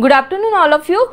good afternoon all of you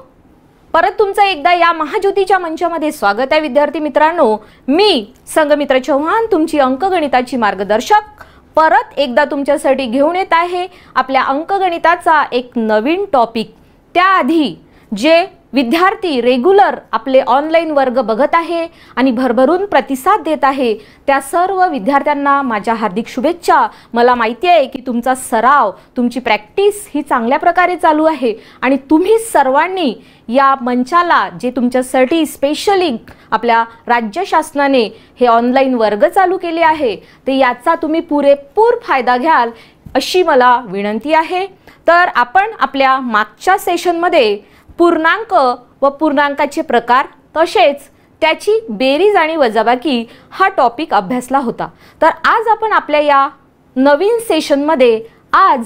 परत तुमचं एकदा या महाज्योतीच्या मंचामध्ये स्वागत आहे विद्यार्थी मित्रांनो मी संगमित्र चव्हाण तुमची अंकगणिताची मार्गदर्शक परत एकदा तुमच्यासाठी घेऊन येत आहे आपल्या अंकगणिताचा एक नवीन टॉपिक त्याआधी जे विद्यार्थी रेग्युलर आपले ऑनलाईन वर्ग बघत आहे आणि भरभरून प्रतिसाद देत आहे त्या सर्व विद्यार्थ्यांना माझ्या हार्दिक शुभेच्छा मला माहिती आहे की तुमचा सराव तुमची प्रॅक्टिस ही चांगल्या प्रकारे चालू आहे आणि तुम्ही सर्वांनी या मंचाला जे तुमच्यासाठी स्पेशली आपल्या राज्य शासनाने हे ऑनलाईन वर्ग चालू केले आहे ते याचा तुम्ही पुरेपूर फायदा घ्याल अशी मला विनंती आहे तर आपण आपल्या मागच्या सेशनमध्ये पूर्णांक व पूर्णांकाचे प्रकार तसेच त्याची बेरीज आणि वजाबाकी हा टॉपिक अभ्यासला होता तर आज आपण आपल्या या नवीन सेशनमध्ये आज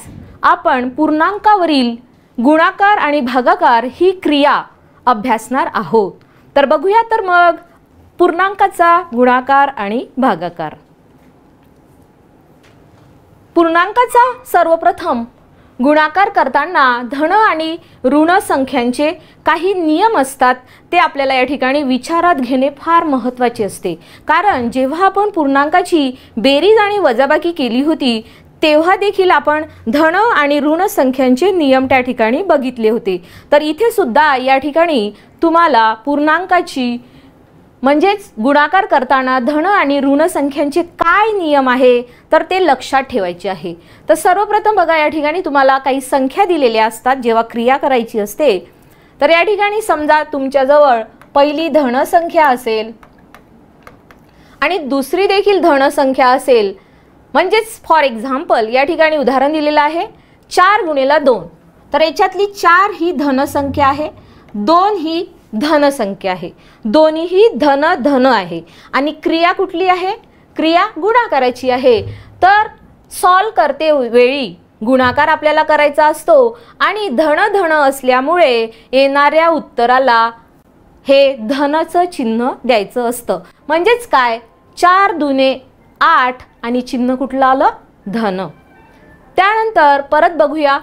आपण पूर्णांकावरील गुणाकार आणि भागाकार ही क्रिया अभ्यासणार आहोत तर बघूया तर मग पूर्णांकाचा गुणाकार आणि भागाकार पूर्णांकाचा सर्वप्रथम गुणाकार करताना धन आणि ऋण संख्यांचे काही नियम असतात ते आपल्याला या ठिकाणी विचारात घेणे फार महत्त्वाचे असते कारण जेव्हा आपण पूर्णांकाची बेरीज आणि वजाबाकी केली होती तेव्हा देखील आपण धन आणि ऋण संख्यांचे नियम त्या ठिकाणी बघितले होते तर इथे सुद्धा या ठिकाणी तुम्हाला पूर्णांकाची म्हणजेच गुणाकार करताना धन आणि ऋण संख्यांचे काय नियम आहे तर ते लक्षात ठेवायचे आहे तर सर्वप्रथम बघा या ठिकाणी तुम्हाला काही संख्या दिलेल्या असतात जेव्हा क्रिया करायची असते तर या ठिकाणी समजा तुमच्याजवळ पहिली धनसंख्या असेल आणि दुसरी देखील धनसंख्या असेल म्हणजेच फॉर एक्झाम्पल या ठिकाणी उदाहरण दिलेलं आहे चार गुणेला दोन तर याच्यातली चार ही धनसंख्या आहे दोन ही धन संख्या आहे दोन्हीही धन धन आहे आणि क्रिया कुठली आहे क्रिया गुणाकाराची आहे तर सॉल्व करते वेळी गुणाकार आपल्याला करायचा असतो आणि धन धन असल्यामुळे येणाऱ्या उत्तराला हे धनचं चिन्ह द्यायचं असतं म्हणजेच काय चार दुने आठ आणि चिन्ह कुठलं आलं धन त्यानंतर परत बघूया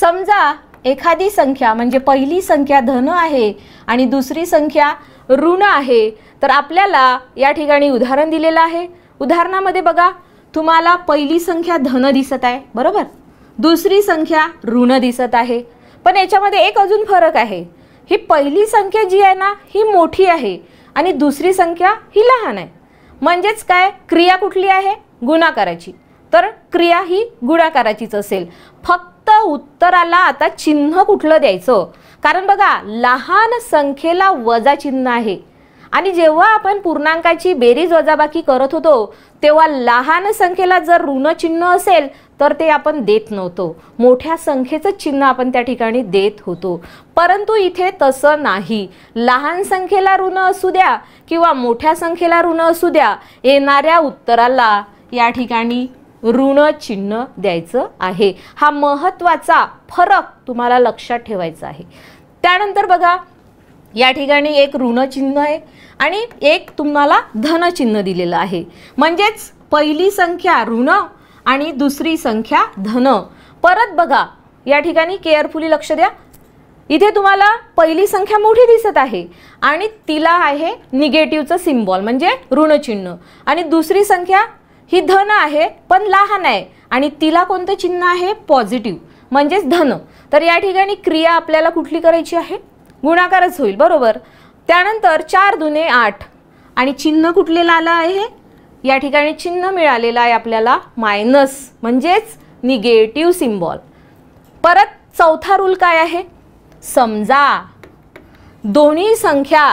समजा एखादी संख्या म्हणजे पहिली संख्या धन आहे आणि दुसरी संख्या ऋण आहे तर आपल्याला या ठिकाणी उदाहरण दिलेलं आहे उदाहरणामध्ये बघा तुम्हाला पहिली संख्या धन दिसत आहे बरोबर दुसरी संख्या ऋण दिसत आहे पण याच्यामध्ये एक अजून फरक आहे ही पहिली संख्या जी आहे ना ही मोठी आहे आणि दुसरी संख्या ही लहान आहे म्हणजेच काय क्रिया कुठली आहे गुणाकाराची तर क्रिया ही गुणाकाराचीच असेल फक्त उत्तराला आता चिन्ह कुठलं द्यायचं कारण बघा लहान संख्येला वजा चिन्ह आहे आणि जेव्हा आपण पूर्णांकाची बेरीज वजाबाकी करत होतो तेव्हा लहान संख्येला जर चिन्ह असेल तर ते आपण देत नव्हतो मोठ्या संख्येचं चिन्ह आपण त्या ठिकाणी देत होतो परंतु इथे तसं नाही लहान संख्येला ऋण असू द्या किंवा मोठ्या संख्येला ऋण असू द्या येणाऱ्या उत्तराला या ठिकाणी ऋण चिन्ह द्यायचं आहे हा महत्त्वाचा फरक तुम्हाला लक्षात ठेवायचा आहे त्यानंतर बघा या ठिकाणी एक ऋणचिन्ह आहे आणि एक तुम्हाला धनचिन्ह दिलेलं आहे म्हणजेच पहिली संख्या ऋण आणि दुसरी संख्या धन परत बघा या ठिकाणी केअरफुली लक्ष द्या इथे तुम्हाला पहिली संख्या मोठी दिसत आहे आणि तिला आहे निगेटिव्हचं सिम्बॉल म्हणजे ऋणचिन्ह आणि दुसरी संख्या ही धन आहे पण लहान आहे आणि तिला कोणतं चिन्ह आहे पॉझिटिव्ह म्हणजेच धन तर या ठिकाणी क्रिया आपल्याला कुठली करायची आहे गुणाकारच होईल बरोबर त्यानंतर चार दुने आठ आणि चिन्ह कुठले आलं आहे या ठिकाणी चिन्ह मिळालेलं आहे आपल्याला मायनस म्हणजेच निगेटिव्ह सिम्बॉल परत चौथा रूल काय आहे समजा दोन्ही संख्या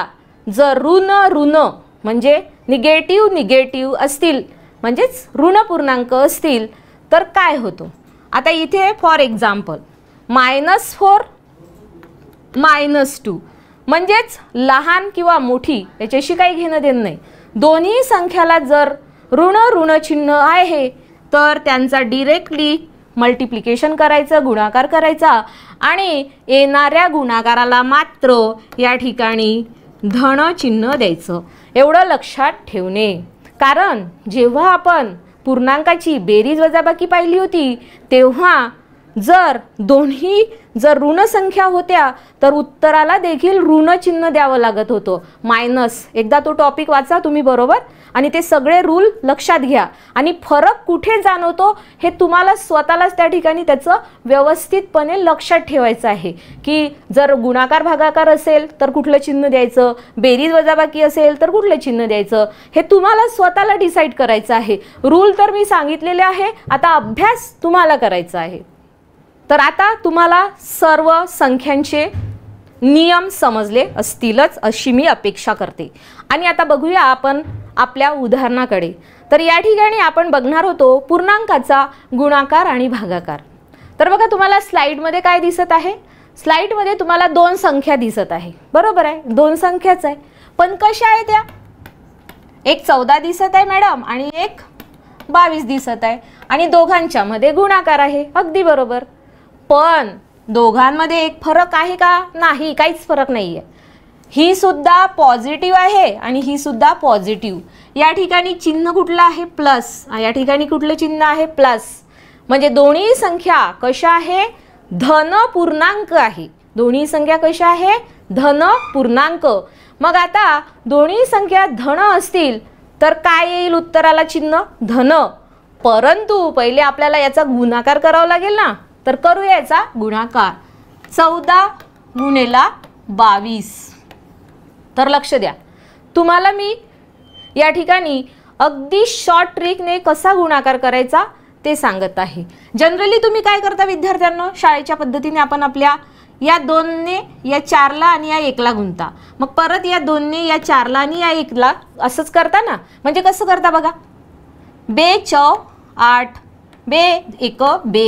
जर ऋण ऋण म्हणजे निगेटिव्ह निगेटिव्ह असतील म्हणजेच ऋण पूर्णांक असतील तर काय होतो आता इथे for example minus four minus two म्हणजेच लहान किंवा मोठी याच्याशी काही घेणं देणं नाही दोन्ही संख्याला जर ऋण ऋणचिन्ह आहे तर त्यांचा डिरेक्टली मल्टिप्लिकेशन करायचं गुणाकार करायचा आणि येणाऱ्या गुणाकाराला मात्र या ठिकाणी धनचिन्ह द्यायचं एवढं लक्षात ठेवणे कारण जेव्हा आपण पूर्णांकाची बेरीज वजाबाकी पाहिली होती तेव्हा जर दोन्ही जर ऋणसंख्या होत्या तर उत्तराला देखील ऋणचिन्ह द्यावं लागत होतं मायनस एकदा तो टॉपिक वाचा तुम्ही बरोबर आणि ते सगळे रूल लक्षात घ्या आणि फरक कुठे जाणवतो हे तुम्हाला स्वतःलाच त्या ठिकाणी त्याचं व्यवस्थितपणे लक्षात ठेवायचं आहे की जर गुणाकार भागाकार असेल तर कुठलं चिन्ह द्यायचं बेरीज वजाबाकी असेल तर कुठलं चिन्ह द्यायचं हे तुम्हाला स्वतःला डिसाईड करायचं आहे रूल तर मी सांगितलेले आहे आता अभ्यास तुम्हाला करायचा आहे तर आता तुम्हाला सर्व संख्यांचे नियम समजले असतीलच अशी मी अपेक्षा करते आणि आता बघूया आपण आपल्या उदाहरणाकडे तर या ठिकाणी आपण बघणार होतो पूर्णांकाचा गुणाकार आणि भागाकार तर बघा तुम्हाला स्लाईडमध्ये काय दिसत आहे स्लाईडमध्ये तुम्हाला दोन संख्या दिसत आहे बरोबर आहे दोन संख्याच आहे पण कशा आहे त्या एक चौदा दिसत आहे मॅडम आणि एक बावीस दिसत आहे आणि दोघांच्यामध्ये गुणाकार आहे अगदी बरोबर पण दोघांमध्ये एक फरक आहे का नाही काहीच फरक नाही आहे ही सुद्धा पॉझिटिव्ह आहे आणि ही सुद्धा पॉझिटिव्ह या ठिकाणी चिन्ह कुठलं आहे प्लस या ठिकाणी कुठलं चिन्ह आहे प्लस म्हणजे दोन्ही संख्या कशा आहे धन पूर्णांक आहे दोन्ही संख्या कशा आहे धन पूर्णांक मग आता दोन्ही संख्या धन असतील तर काय येईल उत्तराला चिन्ह धन परंतु पहिले आपल्याला याचा गुणाकार करावा लागेल ना तर करूया याचा गुणाकार चौदा गुणेला बावीस तर लक्ष द्या तुम्हाला मी या ठिकाणी अगदी शॉर्ट ट्रिकने कसा गुणाकार करायचा ते सांगत आहे जनरली तुम्ही काय करता विद्यार्थ्यांना शाळेच्या पद्धतीने आपण आपल्या या दोनने या चारला आणि या एकला गुंता मग परत या दोनने या चारला आणि या एकला असंच करता ना म्हणजे कसं करता बघा बे च आठ बे एक बे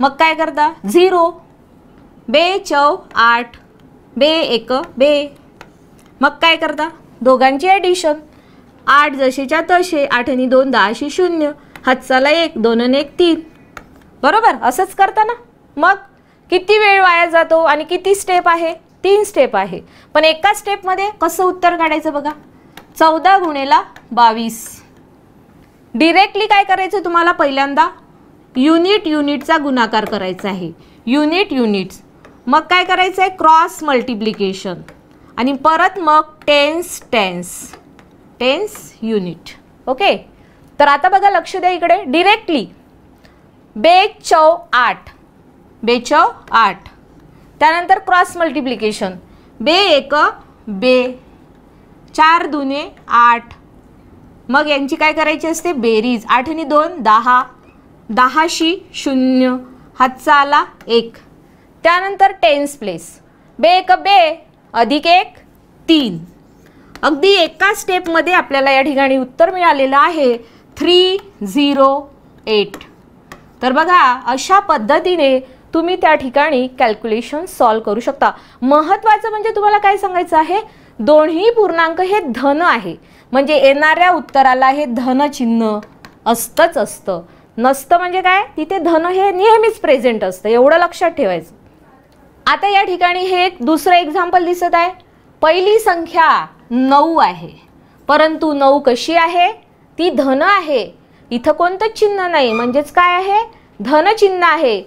मग काय करता झिरो बे चव आठ बे एक बे मग काय करता दोघांची ॲडिशन आठ जशीच्या तसे आठ आणि दोन अशी शून्य हातचाला एक दोन आणि एक तीन बरोबर असंच करता ना मग किती वेळ वाया जातो आणि किती स्टेप आहे तीन स्टेप आहे पण एका स्टेपमध्ये कसं उत्तर काढायचं बघा चौदा गुणेला बावीस डिरेक्टली काय करायचं तुम्हाला पहिल्यांदा युनिट युनिटचा गुणाकार करायचा आहे युनिट युनिट्स मग काय करायचं आहे क्रॉस मल्टिप्लिकेशन आणि परत मग tens tens tens unit okay तर आता बघा लक्ष द्या इकडे डिरेक्टली बे चौ आठ बे चौ आठ त्यानंतर क्रॉस मल्टिप्लिकेशन बे एक बे चार दुने आठ मग यांची काय करायची असते बेरीज आठ आणि दोन दहा दहाशी शून्य हातचा आला एक त्यानंतर टेन्स प्लेस बे एक बे अधिक एक तीन अगदी एका स्टेपमध्ये आपल्याला या ठिकाणी उत्तर मिळालेलं आहे थ्री झिरो एट तर बघा अशा पद्धतीने तुम्ही त्या ठिकाणी कॅल्क्युलेशन सॉल्व करू शकता महत्त्वाचं म्हणजे तुम्हाला काय सांगायचं आहे दोन्ही पूर्णांक हे धन आहे म्हणजे येणाऱ्या उत्तराला हे धन चिन्ह असतंच असतं नसतं म्हणजे काय तिथे धन हे नेहमीच प्रेझेंट असतं एवढं लक्षात ठेवायचं आता या ठिकाणी हे एक दुसरं एक्झाम्पल दिसत आहे पहिली संख्या नऊ आहे परंतु नऊ कशी आहे ती धन आहे इथं कोणतंच चिन्ह नाही म्हणजेच काय आहे धनचिन्ह आहे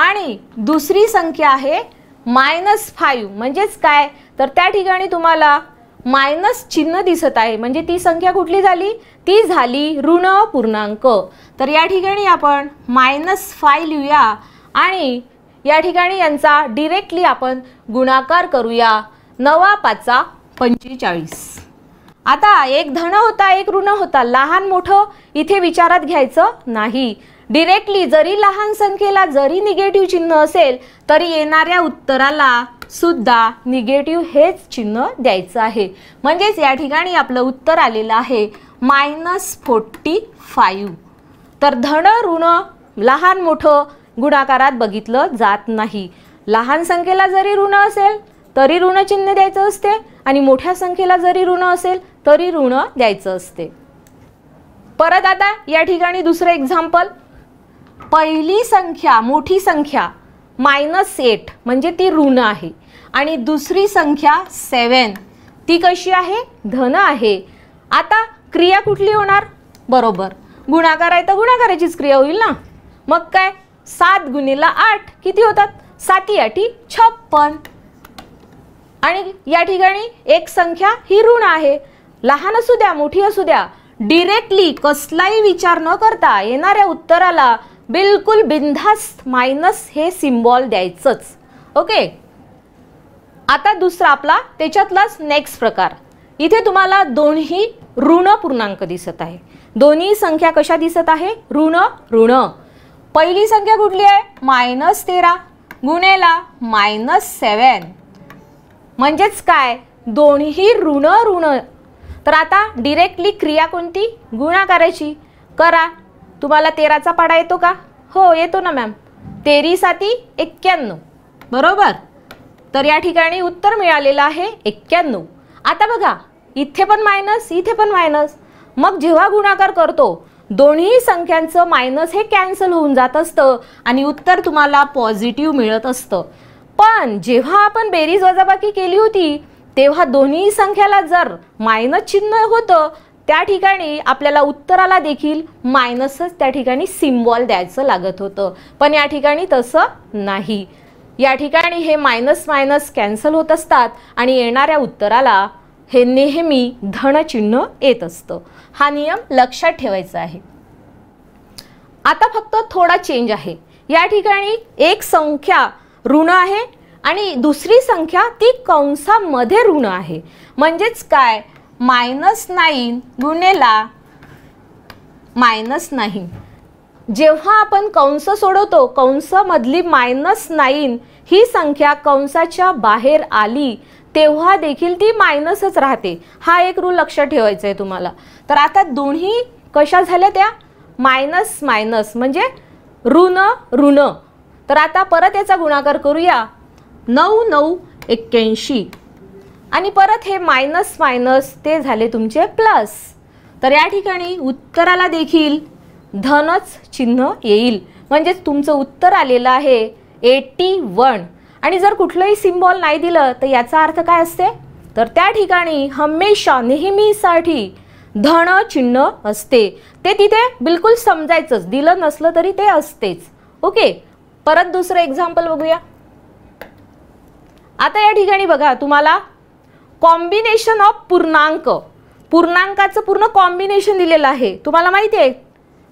आणि दुसरी संख्या आहे मायनस फाईव्ह म्हणजेच काय तर त्या ठिकाणी तुम्हाला मायनस चिन्ह दिसत आहे म्हणजे ती संख्या कुठली झाली ती झाली ऋण पूर्णांक तर या ठिकाणी आपण मायनस फाय लिहूया आणि या ठिकाणी यांचा डिरेक्टली आपण गुणाकार करूया नवा पाचा पंचेचाळीस आता एक धन होता एक ऋण होता लहान मोठं इथे विचारात घ्यायचं नाही डिरेक्टली जरी लहान संख्येला जरी निगेटिव्ह चिन्ह असेल तरी येणाऱ्या उत्तराला सुद्धा निगेटिव्ह हेच चिन्ह द्यायचं आहे म्हणजेच या ठिकाणी आपलं उत्तर आलेलं आहे मायनस फोर्टी फाईव्ह तर धन ऋण लहान मोठं गुणाकारात बघितलं जात नाही लहान संख्येला जरी ऋण असेल तरी ऋणचिन्ह द्यायचं असते आणि मोठ्या संख्येला जरी ऋण असेल तरी ऋण द्यायचं असते परत आता या ठिकाणी दुसरं एक्झाम्पल पहिली संख्या मोठी संख्या मायनस एट म्हणजे ती ऋण आहे आणि दुसरी संख्या सेवन ती कशी आहे धन आहे आता क्रिया कुठली होणार बरोबर गुणाकार आहे तर गुणाकाराचीच क्रिया होईल ना मग काय सात गुन्हेला आठ किती होतात साती आठी छप्पन आणि या ठिकाणी एक संख्या ही ऋण आहे लहान असू द्या मोठी असू द्या डिरेक्टली कसलाही विचार न करता येणाऱ्या उत्तराला बिलकुल बिनधास्त मायनस हे सिम्बॉल द्यायचंच ओके आता दुसरा आपला त्याच्यातलाच नेक्स्ट प्रकार इथे तुम्हाला दोन्ही ऋण पूर्णांक दिसत आहे दोन्ही संख्या कशा दिसत आहे ऋण ऋण पहिली संख्या कुठली आहे मायनस तेरा गुणेला मायनस सेवन म्हणजेच काय दोन्ही ऋण ऋण तर आता डिरेक्टली क्रिया कोणती गुणाकाराची करा तुम्हाला तेराचा पाडा येतो का हो येतो ना मॅम तेरीसाठी एक्क्याण्णव बरोबर तर या ठिकाणी उत्तर मिळालेलं आहे एक्क्याण्णव आता बघा इथे पण मायनस इथे पण मायनस मग जेव्हा गुणाकार करतो दोन्ही संख्यांचं मायनस हे कॅन्सल होऊन जात असतं आणि उत्तर तुम्हाला पॉझिटिव्ह मिळत असतं पण जेव्हा आपण बेरीज वजाबाकी केली होती तेव्हा दोन्ही संख्याला जर मायनस चिन्ह होतं त्या ठिकाणी आपल्याला उत्तराला देखील मायनसच त्या ठिकाणी सिम्बॉल द्यायचं लागत होतं पण या ठिकाणी तसं नाही या ठिकाणी हे मायनस मायनस कॅन्सल होत असतात आणि येणाऱ्या उत्तराला हे नेहमी धनचिन्ह येत असतं हा नियम लक्षात ठेवायचा आहे आता फक्त थोडा चेंज आहे या ठिकाणी एक संख्या ऋण आहे आणि दुसरी संख्या ती कंसामध्ये ऋण आहे म्हणजेच काय मायनस नाईन गुणेला मायनस नाईन जेव्हा आपण कंस सोडवतो कंसमधली मायनस नाईन ही संख्या कंसाच्या बाहेर आली तेव्हा देखील ती मायनसच राहते हा एक रूल लक्षात ठेवायचा आहे तुम्हाला तर आता दोन्ही कशा झाल्या त्या मायनस मायनस म्हणजे ऋण ऋण तर आता परत याचा गुणाकार करूया नऊ नऊ एक्क्याऐंशी आणि परत हे मायनस मायनस ते झाले तुमचे प्लस तर या ठिकाणी उत्तराला देखील धनच चिन्ह येईल म्हणजेच तुमचं उत्तर आलेलं आहे एटी वन आणि जर कुठलंही सिम्बॉल नाही दिलं तर याचा अर्थ काय असते तर त्या ठिकाणी हमेशा नेहमीसाठी धन चिन्ह असते ते तिथे बिलकुल समजायचंच दिलं नसलं तरी ते असतेच ओके परत दुसरं एक्झाम्पल बघूया आता या ठिकाणी बघा तुम्हाला कॉम्बिनेशन ऑफ पूर्णांक पूर्णांकाचं पूर्ण कॉम्बिनेशन दिलेलं आहे तुम्हाला माहिती आहे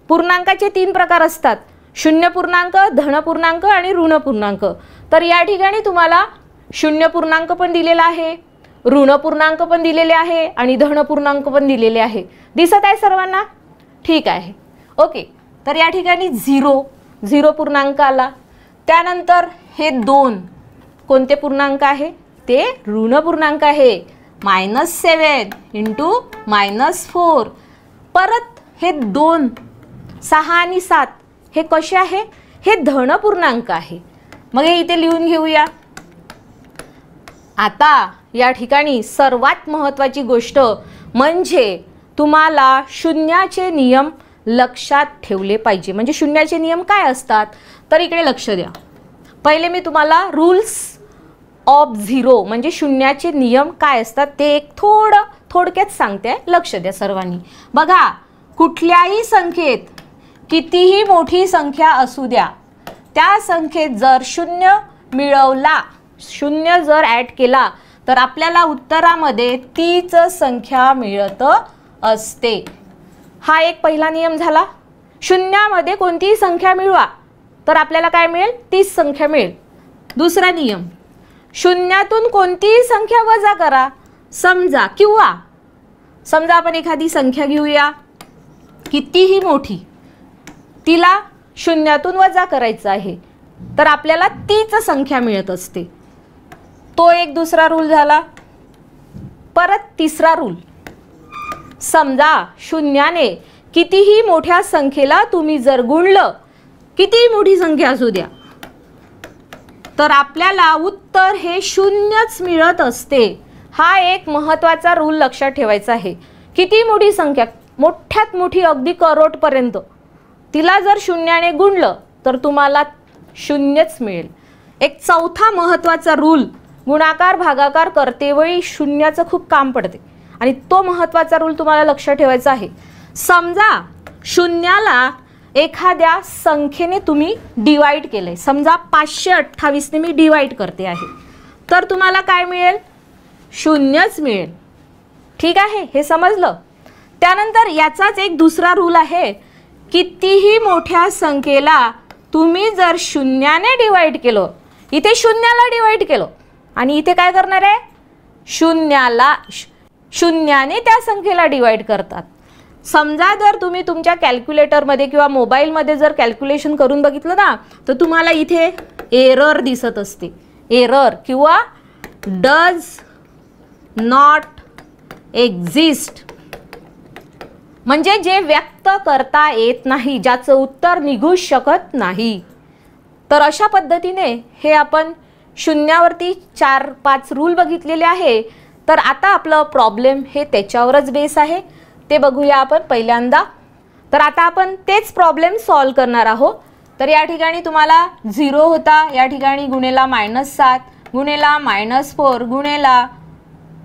पूर्णांकाचे तीन प्रकार असतात शून्य पूर्णांक धन पूर्णांक आणि ऋण पूर्णांक तर या ठिकाणी तुम्हाला शून्य पूर्णांक पण दिलेला आहे ऋण पूर्णांक पण दिलेले आहे आणि धन पूर्णांक पण दिलेले आहे दिसत आहे सर्वांना ठीक आहे ओके तर या ठिकाणी झिरो झिरो पूर्णांक आला त्यानंतर हे दोन कोणते पूर्णांक आहे ते ऋण पूर्णांक आहे minus seven into minus four परत हे दोन सहा आणि सात हे कसे आहे हे धन पूर्णांक आहे मग हे इथे लिहून घेऊया आता या ठिकाणी सर्वात महत्त्वाची गोष्ट म्हणजे तुम्हाला शून्याचे नियम लक्षात ठेवले पाहिजे म्हणजे शून्याचे नियम काय असतात तर इकडे लक्ष द्या पहिले मी तुम्हाला रूल्स ऑफ झिरो म्हणजे शून्याचे नियम काय असतात ते एक थोडं थोडक्यात सांगते लक्ष द्या सर्वांनी बघा कुठल्याही संख्येत कितीही मोठी संख्या असू द्या त्या संख्येत जर शून्य मिळवला शून्य जर ॲड केला तर आपल्याला उत्तरामध्ये तीच संख्या मिळत असते हा एक पहिला नियम झाला शून्यामध्ये कोणतीही संख्या मिळवा तर आपल्याला काय मिळेल तीच संख्या मिळेल दुसरा नियम शून्यातून कोणतीही संख्या वजा करा समजा किंवा समजा आपण एखादी संख्या घेऊया कितीही मोठी तिला शून्यातून वजा करायचा आहे तर आपल्याला तीच संख्या मिळत असते तो एक दुसरा रूल झाला परत तिसरा रूल समजा शून्याने कितीही मोठ्या संख्येला तुम्ही जर गुणलं कितीही मोठी संख्या असू द्या तर आपल्याला उत्तर हे शून्यच मिळत असते हा एक महत्त्वाचा रूल लक्षात ठेवायचा आहे किती मोठी संख्या मोठ्यात मोठी अगदी करोडपर्यंत तिला जर शून्याने गुणलं तर तुम्हाला शून्यच मिळेल एक चौथा महत्त्वाचा रूल गुणाकार भागाकार करतेवेळी शून्याचं खूप काम पडते आणि तो महत्त्वाचा रूल तुम्हाला लक्षात ठेवायचा आहे समजा शून्याला एखाद्या संख्येने तुम्ही डिवाईड केलं आहे समजा पाचशे अठ्ठावीसने मी डिवाईड करते आहे तर तुम्हाला काय मिळेल शून्यच मिळेल ठीक आहे हे समजलं त्यानंतर याचाच एक दुसरा रूल आहे कितीही मोठ्या संख्येला तुम्ही जर शून्याने डिवाईड केलं इथे शून्याला डिवाईड केलं आणि इथे काय करणार आहे शून्याला शून्याने त्या संख्येला डिवाईड करतात समजा जर तुम्ही तुमच्या कॅल्क्युलेटरमध्ये किंवा मोबाईलमध्ये जर कॅल्क्युलेशन करून बघितलं ना तर तुम्हाला इथे एरर दिसत असते एरर किंवा डज नॉट एक्झिस्ट म्हणजे जे व्यक्त करता येत नाही ज्याचं उत्तर निघू शकत नाही तर अशा पद्धतीने हे आपण शून्यावरती चार पाच रूल बघितलेले आहे तर आता आपलं प्रॉब्लेम हे त्याच्यावरच बेस आहे ते बघूया आपण पहिल्यांदा तर आता आपण तेच प्रॉब्लेम सॉल्व करणार आहोत तर या ठिकाणी तुम्हाला झिरो होता या ठिकाणी गुणेला मायनस सात गुणेला मायनस फोर गुणेला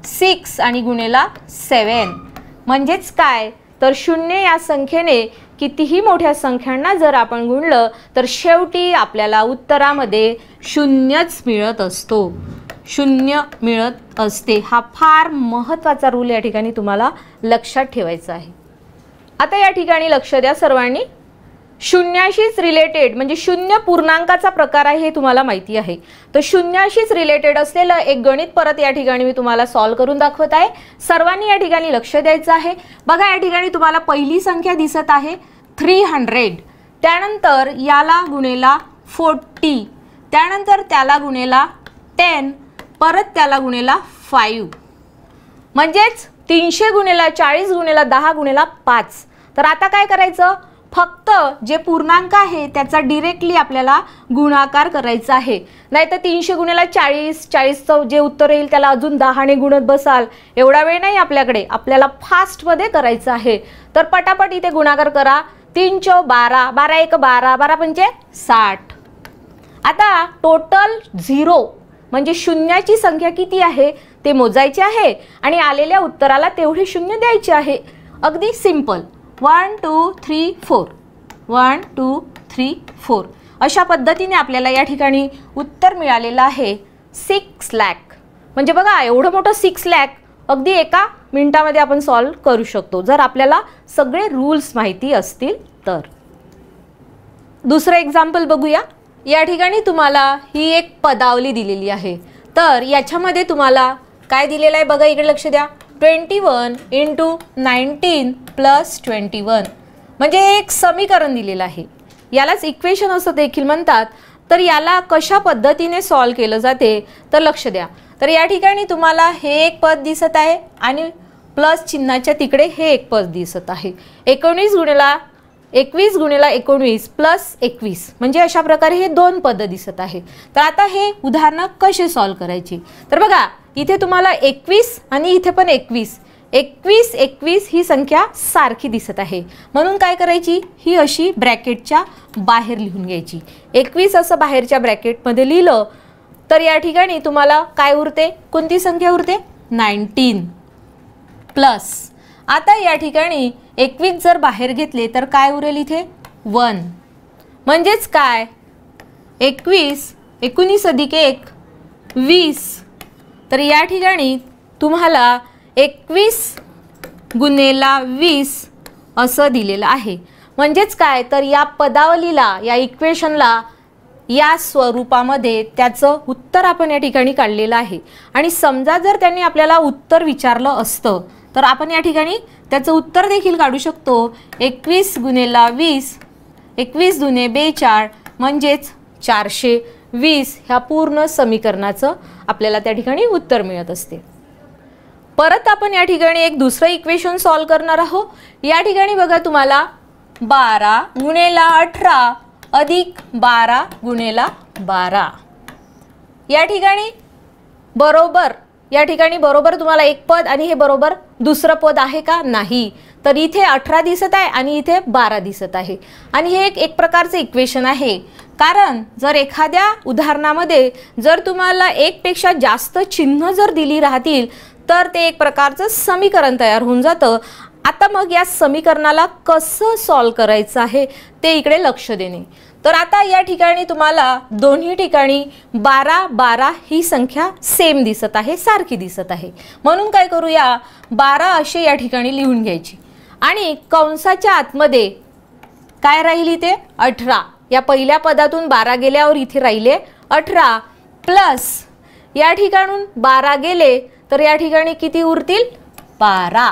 सिक्स आणि गुणेला सेवन म्हणजेच काय तर शून्य या संख्येने कितीही मोठ्या संख्यांना जर आपण गुणलं तर शेवटी आपल्याला उत्तरामध्ये शून्यच मिळत असतो शून्य मिळत असते हा फार महत्त्वाचा रूल या ठिकाणी तुम्हाला लक्षात ठेवायचा आहे आता या ठिकाणी लक्ष द्या सर्वांनी शून्याशीच रिलेटेड म्हणजे शून्य पूर्णांकाचा प्रकार आहे हे तुम्हाला माहिती आहे तर शून्याशीच रिलेटेड असलेलं एक गणित परत या ठिकाणी मी तुम्हाला सॉल्व्ह करून दाखवत आहे सर्वांनी या ठिकाणी लक्ष द्यायचं आहे बघा या ठिकाणी तुम्हाला पहिली संख्या दिसत आहे थ्री हंड्रेड त्यानंतर याला गुणेला फोर्टी त्यानंतर त्याला गुणेला टेन परत त्याला गुणेला फाईव्ह म्हणजेच तीनशे गुणेला चाळीस गुणेला दहा गुणेला पाच तर आता काय करायचं फक्त जे पूर्णांक आहे त्याचा डिरेक्टली आपल्याला गुणाकार करायचा आहे नाहीतर तीनशे गुण्याला चाळीस चाळीसचं जे उत्तर येईल त्याला अजून दहाने गुणत बसाल एवढा वेळ नाही आपल्याकडे आपल्याला फास्टमध्ये करायचं आहे तर पटापट इथे गुणाकार करा तीन चौ बारा बारा एक बारा बारा पंचे म्हणजे साठ आता टोटल झिरो म्हणजे शून्याची संख्या किती आहे ते मोजायची आहे आणि आलेल्या उत्तराला तेवढे शून्य द्यायचे आहे अगदी simple one two three four one two three four अशा पद्धतीने आपल्याला या ठिकाणी उत्तर मिळालेलं आहे सिक्स लॅक म्हणजे बघा एवढं मोठं सिक्स लॅक अगदी एका मिनटामध्ये आपण सॉल्व करू शकतो जर आपल्याला सगळे रूल्स माहिती असतील तर दुसरं एक्झाम्पल बघूया या ठिकाणी तुम्हाला ही एक पदावली दिलेली आहे तर याच्यामध्ये तुम्हाला काय दिलेलं आहे बघा इकडे लक्ष द्या twenty one into nineteen plus twenty one म्हणजे एक समीकरण दिलेलं आहे यालाच इक्वेशन असं देखील म्हणतात तर याला कशा पद्धतीने सॉल्व केलं जाते तर लक्ष द्या तर या ठिकाणी तुम्हाला हे एक पद दिसत आहे आणि प्लस चिन्हाच्या तिकडे हे एक पद दिसत आहे एकोणीस गुणिला एकवीस गुणिला एकोणवीस प्लस एकवीस म्हणजे अशा प्रकारे हे दोन पदं दिसत आहे तर आता हे उदाहरणं कसे सॉल्व करायची तर बघा इथे तुम्हाला एकवीस आणि इथे पण एकवीस एकवीस एकवीस ही संख्या सारखी दिसत आहे म्हणून काय करायची ही अशी ब्रॅकेटच्या बाहेर लिहून घ्यायची एकवीस असं बाहेरच्या ब्रॅकेटमध्ये लिहिलं तर या ठिकाणी तुम्हाला काय उरते कोणती संख्या उरते नाईन्टीन प्लस आता या ठिकाणी एकवीस जर बाहेर घेतले तर काय उरेल इथे वन म्हणजेच काय एकवीस एकोणीस अधिक एक वीस तर या ठिकाणी तुम्हाला एकवीस गुन्हेला वीस असं दिलेलं आहे म्हणजेच काय तर या पदावलीला या इक्वेशनला या स्वरूपामध्ये त्याचं उत्तर आपण या ठिकाणी काढलेलं आहे आणि समजा जर त्यांनी आपल्याला उत्तर विचारलं असतं तर आपण या ठिकाणी त्याचं उत्तर देखील काढू शकतो एकवीस गुन्हेला वीस एकवीस दुने बेचाळ म्हणजेच चारशे वीस ह्या पूर्ण समीकरणाचं आपल्याला त्या ठिकाणी उत्तर मिळत असते परत आपण या ठिकाणी एक दुसरं इक्वेशन सॉल्व करणार आहोत या ठिकाणी बघा तुम्हाला बारा गुणेला अठरा अधिक बारा गुणेला बारा या ठिकाणी बरोबर या ठिकाणी बरोबर तुम्हाला एक पद आणि हे बरोबर दुसरं पद आहे का नाही तर इथे अठरा दिसत आहे आणि इथे बारा दिसत आहे आणि हे एक एक प्रकारचं इक्वेशन आहे कारण जर एखाद्या उदाहरणामध्ये जर तुम्हाला एकपेक्षा जास्त चिन्ह जर दिली राहतील तर ते एक प्रकारचं समीकरण तयार होऊन जातं आता मग या समीकरणाला कसं सॉल्व करायचं आहे ते इकडे लक्ष देणे तर आता या ठिकाणी तुम्हाला दोन्ही ठिकाणी बारा बारा ही संख्या सेम दिसत आहे सारखी दिसत आहे म्हणून काय करूया बारा असे या ठिकाणी लिहून घ्यायची आणि कंसाच्या आतमध्ये काय राहिली ते अठरा या पहिल्या पदातून बारा गेल्यावर इथे राहिले अठरा प्लस या ठिकाणून बारा गेले तर या ठिकाणी किती उरतील बारा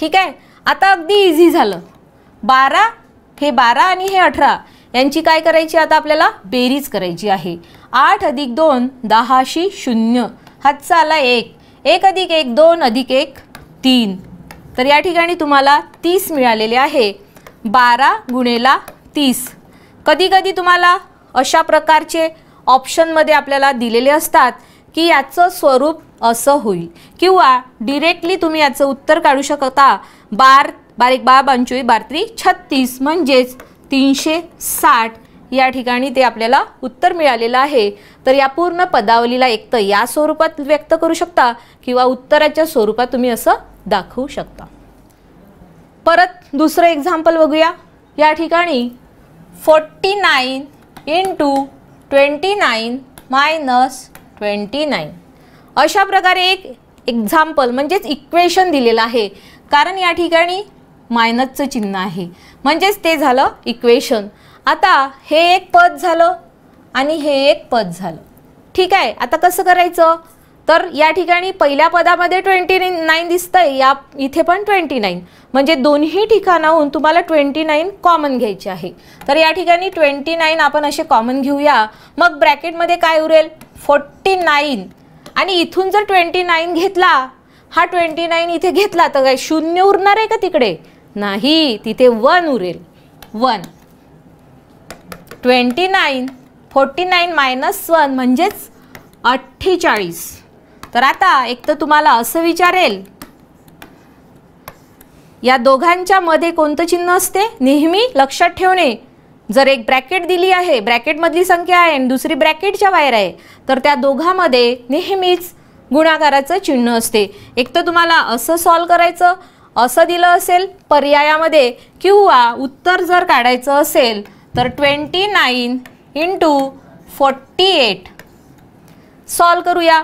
ठीक आहे आता अगदी इझी झालं बारा हे बारा आणि हे अठरा यांची काय करायची आता आपल्याला बेरीज करायची आहे आठ अधिक दोन दहाशी शून्य हातचा आला एक एक अधिक एक दोन अधिक एक तीन तर या ठिकाणी तुम्हाला तीस मिळालेले आहे बारा गुणेला तीस कधीकधी तुम्हाला अशा प्रकारचे ऑप्शनमध्ये आपल्याला दिलेले असतात की याचं स्वरूप असं होईल किंवा डिरेक्टली तुम्ही याचं उत्तर काढू शकता बार बारीक बा पंचवीस बार छत्तीस म्हणजेच तीनशे साठ या ठिकाणी ते आपल्याला उत्तर मिळालेलं आहे तर या पूर्ण पदावलीला एकतर या स्वरूपात व्यक्त करू शकता किंवा उत्तराच्या स्वरूपात तुम्ही असं दाखवू शकता परत दुसरं एक्झाम्पल बघूया या ठिकाणी forty nine into twenty nine minus twenty nine अशा प्रकारे एक एक्झाम्पल म्हणजेच इक्वेशन दिलेलं आहे कारण या ठिकाणी मायनसचं चिन्ह आहे म्हणजेच ते झालं इक्वेशन आता हे एक पद झालं आणि हे एक पद झालं ठीक आहे आता कसं करायचं तर या ठिकाणी पहिल्या पदामध्ये ट्वेंटी नाईन दिसतंय या इथे पण ट्वेंटी नाईन म्हणजे दोन्ही ठिकाणाहून तुम्हाला ट्वेंटी नाईन कॉमन घ्यायचे आहे तर या ठिकाणी ट्वेंटी नाईन आपण असे कॉमन घेऊया मग ब्रॅकेटमध्ये काय उरेल फोर्टी नाईन आणि इथून जर ट्वेंटी नाईन घेतला हा ट्वेंटी नाईन इथे घेतला तर काय शून्य उरणार आहे का तिकडे नाही तिथे वन उरेल one twenty nine forty nine minus one म्हणजेच अठ्ठेचाळीस तर आता एक तर तुम्हाला असं विचारेल या दोघांच्या मध्ये कोणतं चिन्ह असते नेहमी लक्षात ठेवणे जर एक ब्रॅकेट दिली आहे ब्रॅकेटमधली संख्या आहे आणि दुसरी ब्रॅकेटच्या बाहेर आहे तर त्या दोघांमध्ये नेहमीच गुणाकाराचं चिन्ह असते एक तर तुम्हाला असं सॉल्व करायचं असं दिलं असेल पर्यायामध्ये किंवा उत्तर जर काढायचं असेल तर twenty nine into forty eight solve करूया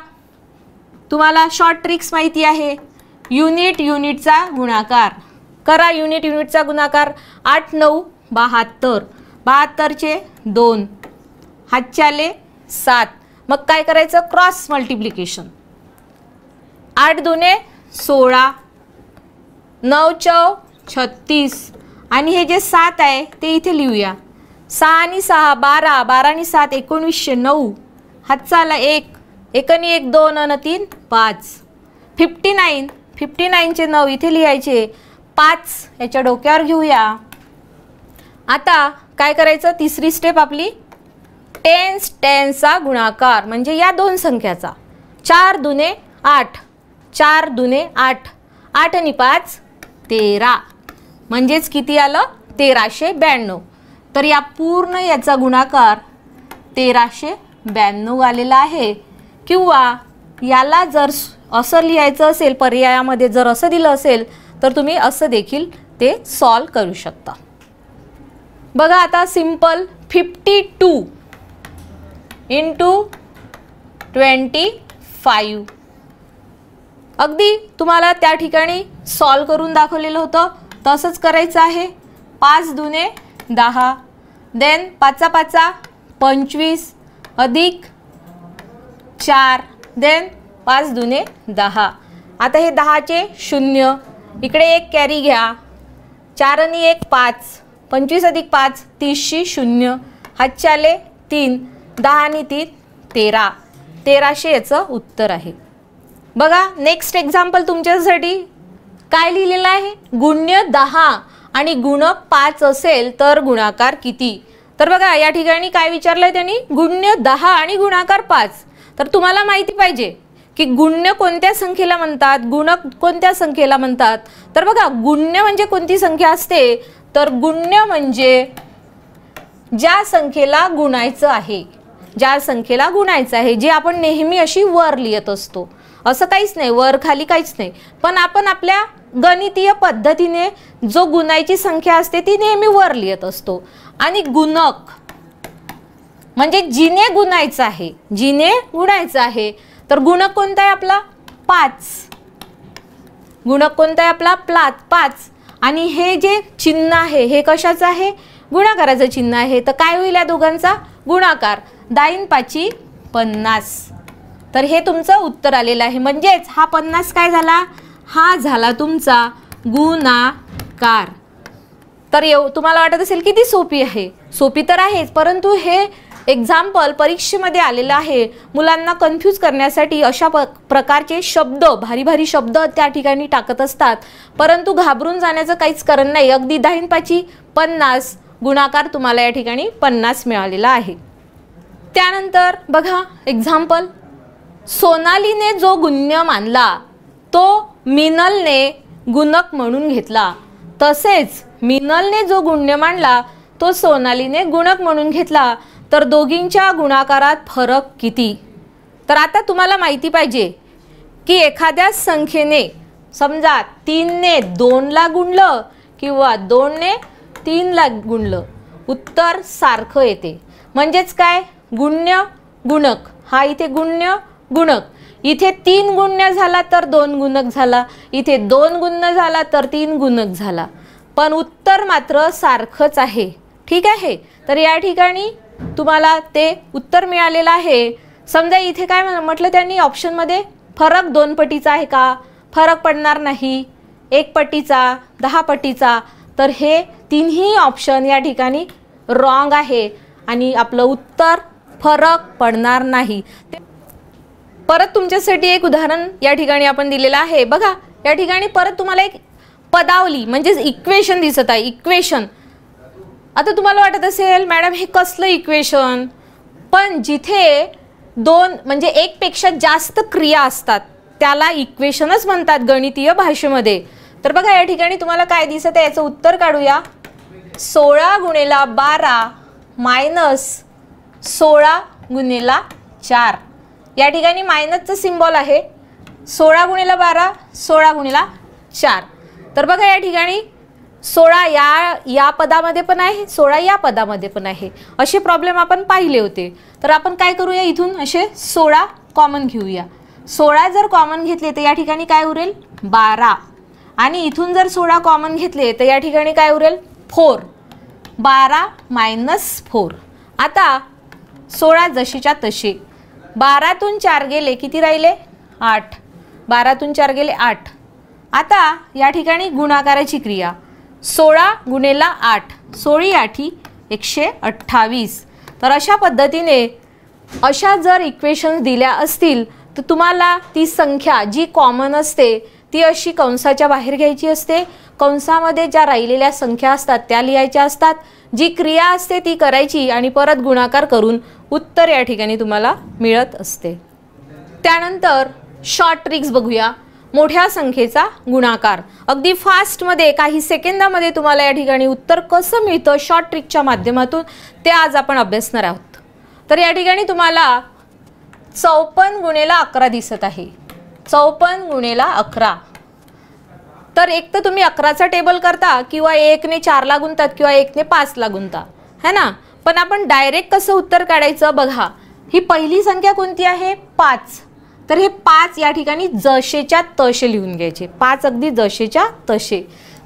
तुम्हाला शॉर्ट ट्रिक्स माहिती आहे युनिट युनिटचा गुणाकार करा युनिट युनिटचा गुणाकार आठ नऊ बहात्तर बहात्तरचे दोन हातच्याले सात मग काय करायचं क्रॉस मल्टिप्लिकेशन आठ दोने सोळा नऊ चौ छत्तीस आणि हे जे सात आहे ते इथे लिहूया सहा आणि सहा बारा बारा आणि सात एकोणवीसशे नऊ हात चाला एक एकनी एक दोन अन तीन पाच फिफ्टी नाईन फिफ्टी नाईनचे नऊ इथे लिहायचे पाच याच्या डोक्यावर घेऊया आता काय करायचं तिसरी स्टेप आपली टेन्स टेन्सचा गुणाकार म्हणजे या दोन संख्याचा चार दुने आठ चार दुने आठ आठ आणि पाच तेरा म्हणजेच किती आलं तेराशे ब्याण्णव तर या पूर्ण याचा गुणाकार तेराशे ब्याण्णव आलेला आहे किंवा याला जर असं लिहायचं असेल पर्यायामध्ये जर असं दिलं असेल तर तुम्ही असं देखील ते सॉल्व करू शकता बघा आता simple, fifty two into twenty five अगदी तुम्हाला त्या ठिकाणी सॉल्व करून दाखवलेलं होतं तसंच करायचं आहे पाच दुने दहा देन पाचा पाचा पंचवीस अधिक चार देन पाच दुने दहा आता हे दहाचे शून्य इकडे एक कॅरी घ्या चार आणि एक पाच पंचवीस अधिक पाच तीसशी शून्य हातचे आले तीन दहा आणि तीन तेरा तेराशे याचं उत्तर आहे बघा नेक्स्ट एक्झाम्पल तुमच्यासाठी काय लिहिलेलं आहे गुण्य दहा आणि गुण पाच असेल तर गुणाकार किती तर बघा या ठिकाणी काय विचारलं आहे त्यांनी गुण्य दहा आणि गुणाकार पाच तर तुम्हाला माहिती पाहिजे की गुण्य कोणत्या संख्येला म्हणतात गुण कोणत्या संख्येला म्हणतात तर बघा गुण्य म्हणजे कोणती संख्या असते तर गुण्य म्हणजे ज्या संख्येला गुणायचं आहे ज्या संख्येला गुणायचं आहे जे आपण नेहमी अशी वर लिहित असतो असं काहीच नाही वर खाली काहीच नाही पण आपण आपल्या गणितीय पद्धतीने जो गुणायची संख्या असते ती नेहमी वर लिहित असतो आणि गुणक म्हणजे जिने गुणायचं आहे जिने गुणायचं आहे तर गुणक कोणता आहे आपला पाच गुणक कोणता आहे आपला प्लात पाच आणि हे जे चिन्ह आहे हे कशाचं आहे गुणाकाराचं चिन्ह आहे तर काय होईल या दोघांचा गुणाकार दाईन पाची पन्नास तर हे तुमचं उत्तर आलेलं आहे म्हणजेच हा पन्नास काय झाला हा झाला तुमचा गुणाकार तर येऊ तुम्हाला वाटत असेल किती सोपी आहे सोपी तर आहेच परंतु हे एक्झाम्पल परीक्षेमध्ये आलेलं आहे मुलांना कन्फ्यूज करण्यासाठी अशा प प्रकारचे शब्द भारी भारी शब्द त्या ठिकाणी टाकत असतात परंतु घाबरून जाण्याचं काहीच कारण नाही अगदी दहानपाची पन्नास गुणाकार तुम्हाला या ठिकाणी पन्नास मिळालेला आहे त्यानंतर बघा एक्झाम्पल सोनालीने जो गुण्य मानला तो मिनलने गुणक म्हणून घेतला तसेच मिनलने जो गुण्य मांडला तो सोनालीने गुणक म्हणून घेतला तर दोघींच्या गुणाकारात फरक किती तर आता तुम्हाला माहिती पाहिजे की एखाद्या संख्येने समजा तीनने दोनला गुणलं किंवा दोनने तीनला गुणलं उत्तर सारखं येते म्हणजेच काय गुण्य गुणक हा इथे गुण्य गुणक इथे तीन गुण्य झाला तर दोन गुणक झाला इथे दोन गुण्य झाला तर तीन गुणक झाला पण उत्तर मात्र सारखंच आहे ठीक आहे तर या ठिकाणी तुम्हाला ते उत्तर मिळालेलं आहे समजा इथे काय म्हटलं त्यांनी ऑप्शनमध्ये फरक दोन पटीचा आहे का फरक पडणार नाही एक पटीचा दहा पटीचा तर हे तिन्ही ऑप्शन या ठिकाणी रॉंग आहे आणि आपलं उत्तर फरक पडणार नाही ते परत तुमच्यासाठी एक उदाहरण या ठिकाणी आपण दिलेलं आहे बघा या ठिकाणी परत तुम्हाला एक पदावली म्हणजेच इक्वेशन दिसत आहे इक्वेशन आता तुम्हाला वाटत असेल मॅडम हे कसलं इक्वेशन पण जिथे दोन म्हणजे एकपेक्षा जास्त क्रिया असतात त्याला इक्वेशनच म्हणतात गणितीय भाषेमध्ये तर बघा या ठिकाणी तुम्हाला काय दिसत आहे याचं उत्तर काढूया सोळा गुणेला बारा मायनस सोळा गुणेला चार या ठिकाणी मायनसचं सिम्बॉल आहे सोळा गुणिला बारा सोळा गुणिला चार तर बघा या ठिकाणी सोळा या या पदामध्ये पण आहे सोळा या पदामध्ये पण आहे असे प्रॉब्लेम आपण पाहिले होते तर आपण काय करूया इथून असे सोळा कॉमन घेऊया सोळा जर कॉमन घेतले तर या ठिकाणी काय उरेल बारा आणि इथून जर सोळा कॉमन घेतले तर या ठिकाणी काय उरेल फोर बारा मायनस फोर आता सोळा जशीच्या तशी बारातून चार गेले किती राहिले आठ बारातून चार गेले आठ आता या ठिकाणी गुणाकाराची क्रिया सोळा गुणेला आठ सोळी आठी एकशे अठ्ठावीस तर अशा पद्धतीने अशा जर इक्वेशन्स दिल्या असतील तर तुम्हाला ती संख्या जी कॉमन असते ती अशी कंसाच्या बाहेर घ्यायची असते कंसामध्ये ज्या राहिलेल्या संख्या असतात त्या लिहायच्या असतात जी क्रिया असते ती करायची आणि परत गुणाकार करून उत्तर या ठिकाणी तुम्हाला मिळत असते त्यानंतर शॉर्ट ट्रिक्स बघूया मोठ्या संख्येचा गुणाकार अगदी फास्टमध्ये काही सेकंदामध्ये तुम्हाला या ठिकाणी उत्तर कसं मिळतं शॉर्ट ट्रिकच्या माध्यमातून ते आज आपण अभ्यासणार आहोत तर या ठिकाणी तुम्हाला चौपन्न गुणेला अकरा दिसत आहे चौपन्न गुणेला अकरा तर एक तर तुम्ही अकराचा टेबल करता किंवा एकने चारला गुंतात किंवा एकने पाचला गुंता है ना पण आपण डायरेक्ट कसं उत्तर काढायचं बघा ही पहिली संख्या कोणती आहे पाच तर हे पाच या ठिकाणी जशेच्या तशे लिहून घ्यायचे पाच अगदी जशेच्या तशे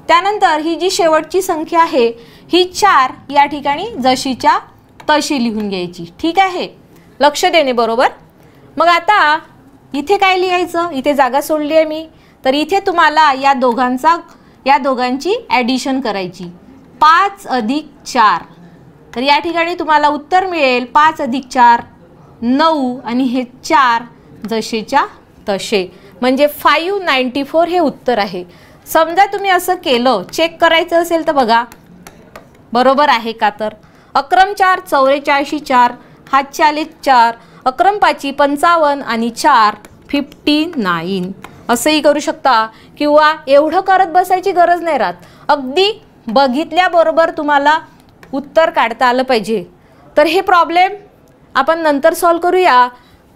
त्यानंतर ही जी शेवटची संख्या आहे ही चार या ठिकाणी जशीच्या तशी लिहून घ्यायची ठीक आहे लक्ष देणे बरोबर मग आता इथे काय लिहायचं इथे जागा सोडली आहे मी तर इथे तुम्हाला या दोघांचा या दोघांची ॲडिशन करायची पाच अधिक चार तर या ठिकाणी तुम्हाला उत्तर मिळेल पाच अधिक चार नऊ आणि हे चार जसेच्या तसे म्हणजे फाईव्ह नाईंटी फोर हे उत्तर आहे समजा तुम्ही असं केलं चेक करायचं असेल तर बघा बरोबर आहे का तर अक्रम चार चौवेचाळीशी चार हातचाळीस चार अक्रम पाची पंचावन्न आणि चार फिफ्टी नाईन असंही करू शकता किंवा एवढं करत बसायची गरज नाही राहत अगदी बघितल्याबरोबर तुम्हाला उत्तर काढता आलं पाहिजे तर हे प्रॉब्लेम आपण नंतर सॉल्व करूया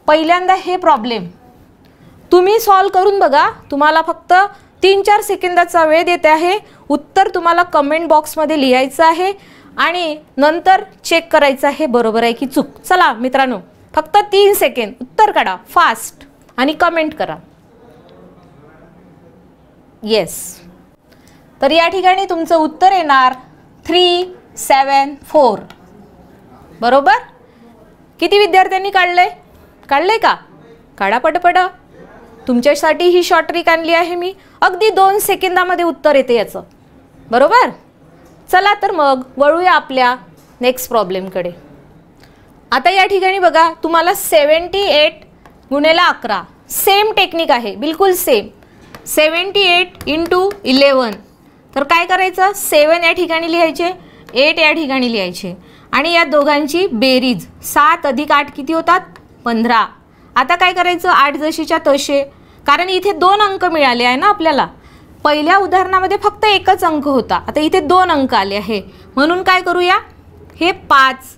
पहिल्यांदा हे प्रॉब्लेम तुम्ही सॉल्व करून बघा तुम्हाला फक्त तीन चार सेकंदाचा वेळ देते आहे उत्तर तुम्हाला कमेंट बॉक्समध्ये लिहायचं आहे आणि नंतर चेक करायचं आहे बरोबर आहे की चूक चला मित्रांनो फक्त तीन सेकंद उत्तर काढा फास्ट आणि कमेंट करा येस तर या ठिकाणी तुमचं उत्तर येणार थ्री सेवन फोर बरोबर किती विद्यार्थ्यांनी काढले काढले का काढा पटपट तुमच्यासाठी ही शॉर्ट ट्रिक आणली आहे मी अगदी दोन सेकंदामध्ये उत्तर येते याचं बरोबर चला तर मग वळूया आपल्या नेक्स्ट प्रॉब्लेमकडे आता या ठिकाणी बघा तुम्हाला सेवन्टी एट गुणेला अकरा सेम टेक्निक आहे बिलकुल same seventy eight into eleven तर काय करायचं सेवन या ठिकाणी लिहायचे एट या ठिकाणी लिहायचे आणि या दोघांची बेरीज सात अधिक आठ किती होतात पंधरा आता काय करायचं आठ जशीच्या तसे कारण इथे दोन अंक मिळाले आहे ना आपल्याला पहिल्या उदाहरणामध्ये फक्त एकच अंक होता आता इथे दोन अंक आले आहे म्हणून काय करूया हे पाच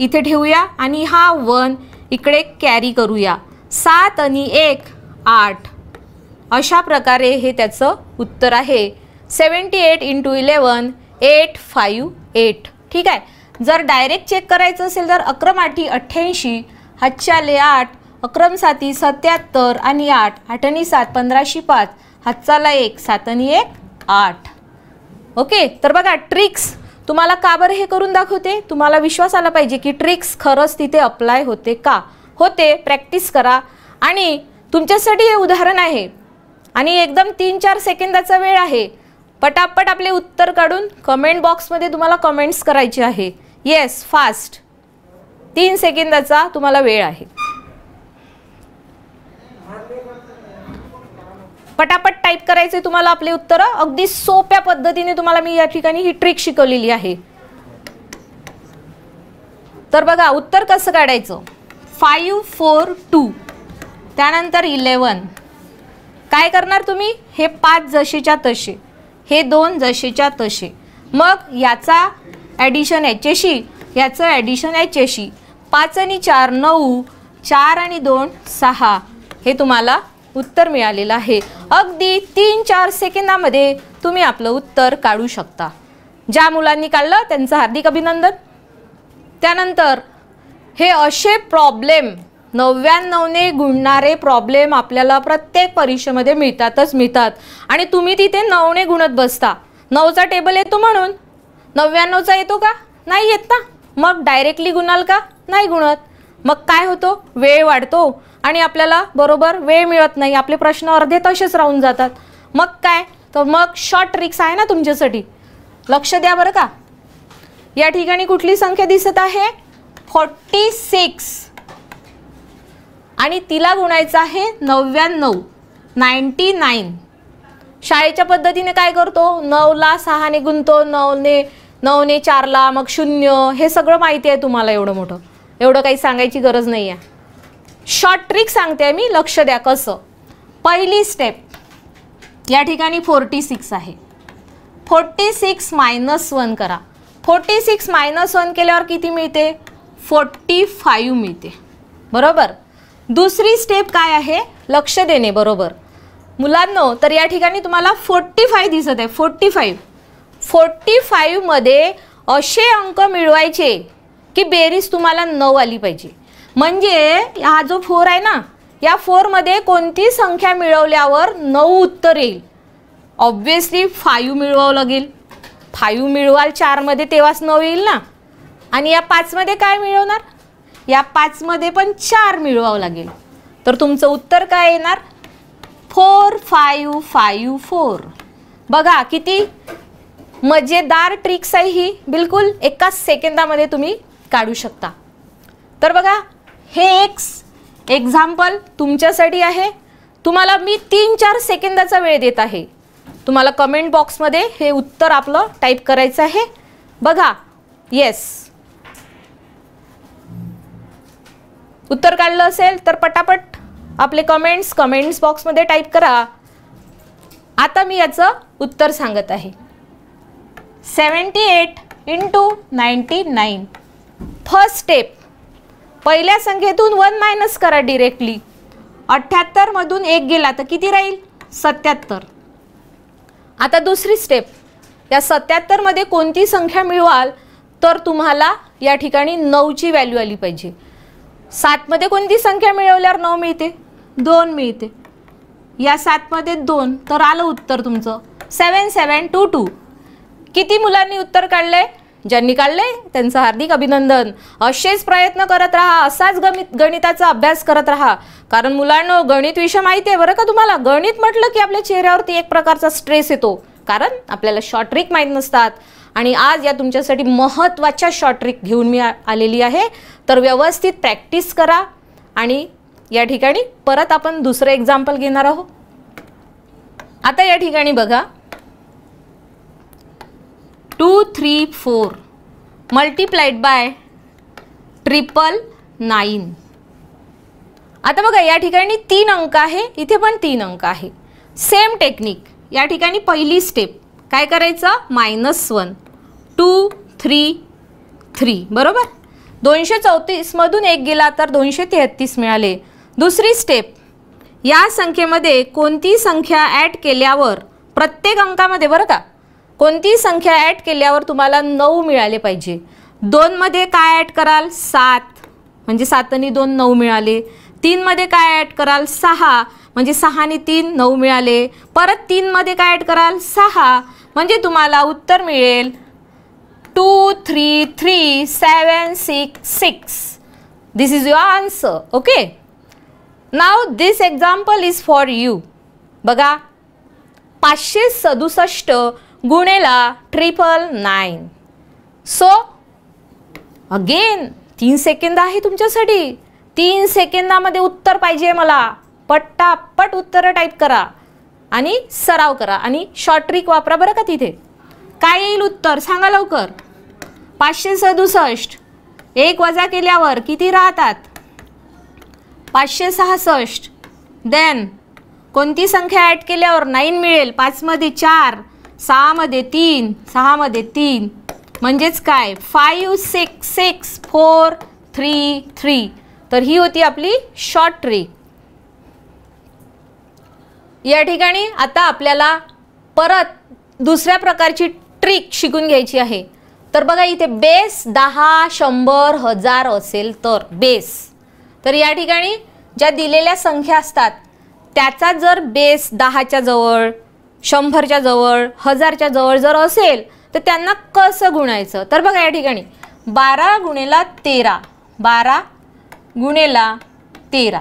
इथे ठेवूया आणि हा वन इकडे कॅरी करूया सात आणि एक आठ अशा प्रकारे हे त्याचं उत्तर आहे seventy eight into eleven eight five eight ठीक आहे जर डायरेक्ट चेक करायचं असेल तर अक्रम आठी अठ्ठ्याऐंशी हातशाले आठ अक्रम साती सत्याहत्तर आणि आठ आठणी सात पंधराशे पाच हातचाला एक सात आणि एक आठ ओके तर बघा ट्रिक्स तुम्हाला का बरं हे करून दाखवते तुम्हाला विश्वास आला पाहिजे की ट्रिक्स खरंच तिथे अप्लाय होते का होते प्रॅक्टिस करा आणि तुमच्यासाठी हे उदाहरण आहे आणि एकदम तीन चार सेकंदाचा वेळ आहे पटापट आपले उत्तर काढून कमेंट बॉक्समध्ये तुम्हाला कमेंट्स करायचे आहे येस फास्ट तीन सेकंदाचा तुम्हाला वेळ आहे पटापट टाईप करायचे तुम्हाला आपले उत्तरं अगदी सोप्या पद्धतीने तुम्हाला मी या ठिकाणी ही ट्रिक शिकवलेली आहे तर बघा उत्तर कसं काढायचं फाईव्ह फोर टू त्यानंतर इलेवन काय करणार तुम्ही हे पाच जशीच्या तशी हे दोन जशीच्या तसे मग याचा ॲडिशन याच्याशी याचं ॲडिशन याच्याशी पाच आणि चार नऊ चार आणि दोन सहा हे तुम्हाला उत्तर मिळालेलं आहे अगदी तीन चार सेकंदामध्ये तुम्ही आपलं उत्तर काढू शकता ज्या मुलांनी काढलं त्यांचं हार्दिक अभिनंदन त्यानंतर हे असे प्रॉब्लेम नव्याण्णवने गुणणारे प्रॉब्लेम आपल्याला प्रत्येक परीक्षेमध्ये मिळतातच मिळतात आणि तुम्ही तिथे नऊने गुणत बसता नऊचा टेबल येतो म्हणून नव्याण्णवचा येतो का नाही येत ना मग डायरेक्टली गुणाल का नाही गुणत मग काय होतो वेळ वाढतो आणि आपल्याला बरोबर वेळ मिळत नाही आपले प्रश्न अर्धे तसेच राहून जातात मग काय तर मग शॉर्ट ट्रिक्स आहे ना तुमच्यासाठी लक्ष द्या बरं का या ठिकाणी कुठली संख्या दिसत आहे फोर्टी सिक्स आणि तिला गुणायचं आहे नव्याण्णव नाईन्टी नाईन शाळेच्या पद्धतीने काय करतो नऊला सहाने गुंतो नऊने नऊने चारला मग शून्य हे सगळं माहिती आहे तुम्हाला एवढं मोठं एवढं काही सांगायची गरज नाही आहे शॉर्ट ट्रिक सांगते मी लक्ष द्या कसं पहिली स्टेप या ठिकाणी फोर्टी सिक्स आहे फोर्टी सिक्स मायनस वन करा फोर्टी सिक्स मायनस वन केल्यावर किती मिळते फोर्टी फाईव्ह मिळते बरोबर दुसरी स्टेप काय आहे लक्ष देणे बरोबर मुलांनो तर या ठिकाणी तुम्हाला फोर्टी फाय दिसत आहे फोर्टी फाईव्ह फोर्टी फाईव्हमध्ये असे अंक मिळवायचे की बेरीज तुम्हाला नऊ आली पाहिजे म्हणजे हा जो फोर आहे ना या फोरमध्ये कोणती संख्या मिळवल्यावर नऊ उत्तर येईल ऑब्व्हियसली फाईव्ह मिळवावं लागेल फायू मिळवाल चारमध्ये तेव्हाच नऊ येईल ना आणि या पाचमध्ये काय मिळवणार या पाचमध्ये पण चार मिळवावं लागेल तर तुमचं उत्तर काय येणार फोर फायू फायू फोर बघा किती मजेदार ट्रिक्स आहे ही बिलकुल एकाच सेकंदामध्ये तुम्ही काढू शकता तर बघा हे एक एक्झाम्पल तुमच्यासाठी आहे तुम्हाला मी तीन चार सेकंदाचा वेळ देत आहे तुम्हाला कमेंट बॉक्समध्ये हे उत्तर आपलं टाईप करायचं आहे बघा येस उत्तर काढलं असेल तर पटापट आपले कमेंट्स कमेंट्स बॉक्समध्ये टाईप करा आता मी याचं उत्तर सांगत आहे seventy eight into ninety nine first step पहिल्या संख्येतून वन मायनस करा डिरेक्टली अठ्ठ्याहत्तरमधून एक गेला तर किती राहील सत्याहत्तर आता दुसरी स्टेप या सत्याहत्तरमध्ये कोणती संख्या मिळवाल तर तुम्हाला या ठिकाणी नऊची व्हॅल्यू आली पाहिजे सातमध्ये कोणती संख्या मिळवल्यावर नऊ मिळते दोन मिळते या सातमध्ये दोन तर आलं उत्तर तुमचं सेवन सेवन टू टू किती मुलांनी उत्तर काढले ज्यांनी काढले त्यांचं हार्दिक अभिनंदन असेच प्रयत्न करत राहा असाच गणित गणिताचा अभ्यास करत राहा कारण मुलांनो गणित विषय माहिती आहे बरं का तुम्हाला गणित म्हटलं की आपल्या चेहऱ्यावरती एक प्रकारचा स्ट्रेस येतो कारण आपल्याला शॉर्ट ट्रिक माहीत नसतात आणि आज या तुमच्यासाठी महत्त्वाच्या शॉर्ट ट्रिक घेऊन मी आलेली आहे तर व्यवस्थित प्रॅक्टिस करा आणि या ठिकाणी परत आपण दुसरं एक्झाम्पल घेणार आहोत आता या ठिकाणी बघा two three four multiplied by triple nine आता बघा या ठिकाणी तीन अंक आहे इथे पण तीन अंक आहे सेम टेक्निक या ठिकाणी पहिली स्टेप काय करायचं minus one two three three बरोबर दोनशे चौतीसमधून एक गेला तर दोनशे तेहत्तीस मिळाले दुसरी स्टेप या संख्येमध्ये कोणती संख्या ॲड केल्यावर प्रत्येक अंकामध्ये बरं का कोणती संख्या ॲड केल्यावर तुम्हाला नऊ मिळाले पाहिजे दोनमध्ये काय ॲड कराल सात म्हणजे आणि दोन नऊ मिळाले तीनमध्ये काय ॲड कराल सहा म्हणजे आणि तीन नऊ मिळाले परत तीनमध्ये काय ॲड कराल सहा म्हणजे तुम्हाला उत्तर मिळेल two three three seven six six this is your answer okay now this example is for you बघा पाचशे सदुसष्ट गुणेला ट्रिपल नाईन सो अगेन तीन सेकंद आहे तुमच्यासाठी तीन सेकंदामध्ये उत्तर पाहिजे मला पट्टापट उत्तरं टाईप करा आणि सराव करा आणि शॉर्ट ट्रिक वापरा बरं का तिथे काय येईल उत्तर सांगा लवकर पाचशे सदुसष्ट एक वजा केल्यावर किती राहतात पाचशे सहासष्ट देन कोणती संख्या ॲड केल्यावर नाईन मिळेल पाचमध्ये चार सहामध्ये तीन सहामध्ये तीन म्हणजेच काय five six six four three three तर ही होती आपली शॉर्ट ट्रिक या ठिकाणी आता आपल्याला परत दुसऱ्या प्रकारची ट्रिक शिकून घ्यायची आहे तर बघा इथे बेस दहा शंभर हजार असेल तर बेस तर या ठिकाणी ज्या दिलेल्या संख्या असतात त्याचा जर बेस दहाच्या जवळ शंभरच्या जवळ हजारच्या जवळ जर असेल तर त्यांना कसं गुणायचं तर बघा या ठिकाणी बारा गुणेला तेरा बारा गुणेला तेरा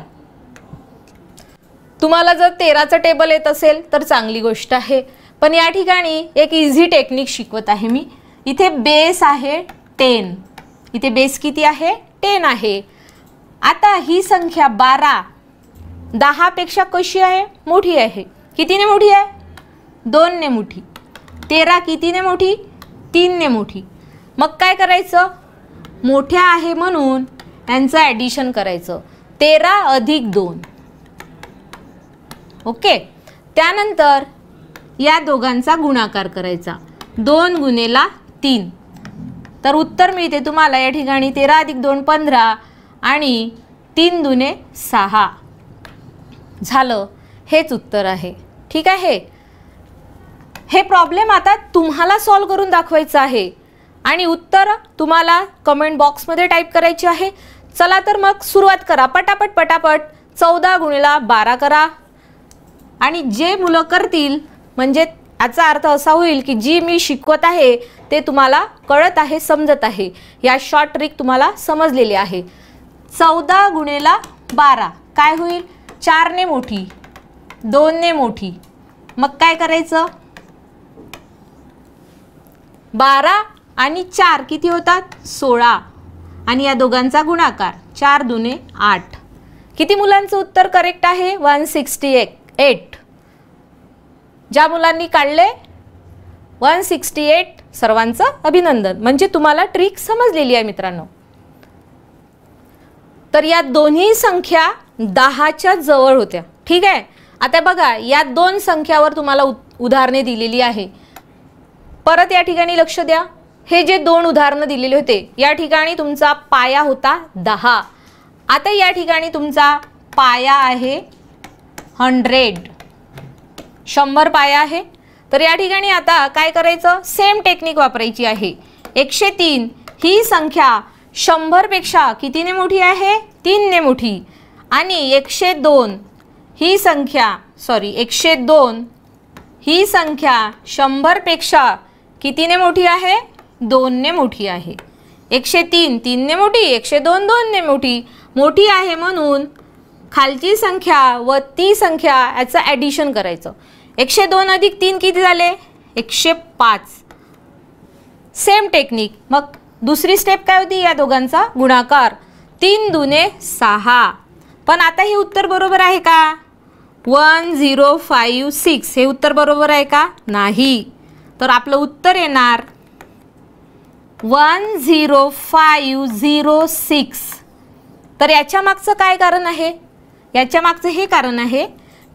तुम्हाला जर तेराचं टेबल येत असेल तर चांगली गोष्ट आहे पण या ठिकाणी एक इझी टेक्निक शिकवत आहे मी इथे बेस आहे टेन इथे बेस किती आहे टेन आहे आता ही संख्या बारा दहापेक्षा कशी आहे मोठी आहे कितीने मोठी आहे दोनने मोठी तेरा कितीने मोठी तीनने मोठी मग काय करायचं मोठ्या आहे म्हणून यांचं ॲडिशन करायचं तेरा अधिक दोन ओके त्यानंतर या दोघांचा गुणाकार करायचा दोन गुन्हेला तीन तर उत्तर मिळते तुम्हाला या ठिकाणी तेरा अधिक दोन पंधरा आणि तीन दुने सहा झालं हेच उत्तर आहे ठीक आहे हे प्रॉब्लेम आता तुम्हाला सॉल्व करून दाखवायचं आहे आणि उत्तर तुम्हाला कमेंट बॉक्समध्ये टाईप करायची आहे चला तर मग सुरुवात करा पटापट पटापट चौदा गुणिला बारा करा आणि जे मुलं करतील म्हणजे याचा अर्थ असा होईल की जी मी शिकवत आहे ते तुम्हाला कळत आहे समजत आहे या शॉर्ट ट्रिक तुम्हाला समजलेली आहे चौदा गुणेला बारा काय होईल चारने मोठी दोनने मोठी मग काय करायचं बारा आणि चार किती होतात सोळा आणि या दोघांचा गुणाकार चार दुने आठ किती मुलांचं उत्तर करेक्ट आहे वन सिक्स्टी एक एट ज्या मुलांनी काढले वन सिक्स्टी एट सर्वांचं अभिनंदन म्हणजे तुम्हाला ट्रिक समजलेली आहे मित्रांनो तर या दोन्ही संख्या दहाच्या जवळ होत्या ठीक आहे आता बघा या दोन संख्यावर तुम्हाला उदाहरणे दिलेली आहे परत या ठिकाणी लक्ष द्या हे जे दोन उदाहरणं दिलेले होते या ठिकाणी तुमचा पाया होता दहा आता या ठिकाणी तुमचा पाया आहे हंड्रेड शंभर पाया आहे तर या ठिकाणी आता काय करायचं सेम टेक्निक वापरायची आहे एकशे तीन ही संख्या शंभरपेक्षा कितीने मोठी आहे तीनने मोठी आणि एकशे दोन ही संख्या सॉरी एकशे दोन ही संख्या शंभरपेक्षा कितीने मोठी आहे दोनने मोठी आहे एकशे तीन तीनने मोठी एकशे दोन दोनने मोठी मोठी आहे म्हणून खालची संख्या व ती संख्या याचं ॲडिशन करायचं एकशे दोन अधिक तीन किती झाले एकशे पाच सेम टेक्निक मग दुसरी स्टेप काय होती या दोघांचा गुणाकार तीन दुने सहा पण आता हे उत्तर बरोबर आहे का वन झिरो फाईव्ह सिक्स हे उत्तर बरोबर आहे का नाही तर आपलं उत्तर येणार one zero five zero six तर याच्या मागचं काय कारण आहे याच्या मागचं हे कारण आहे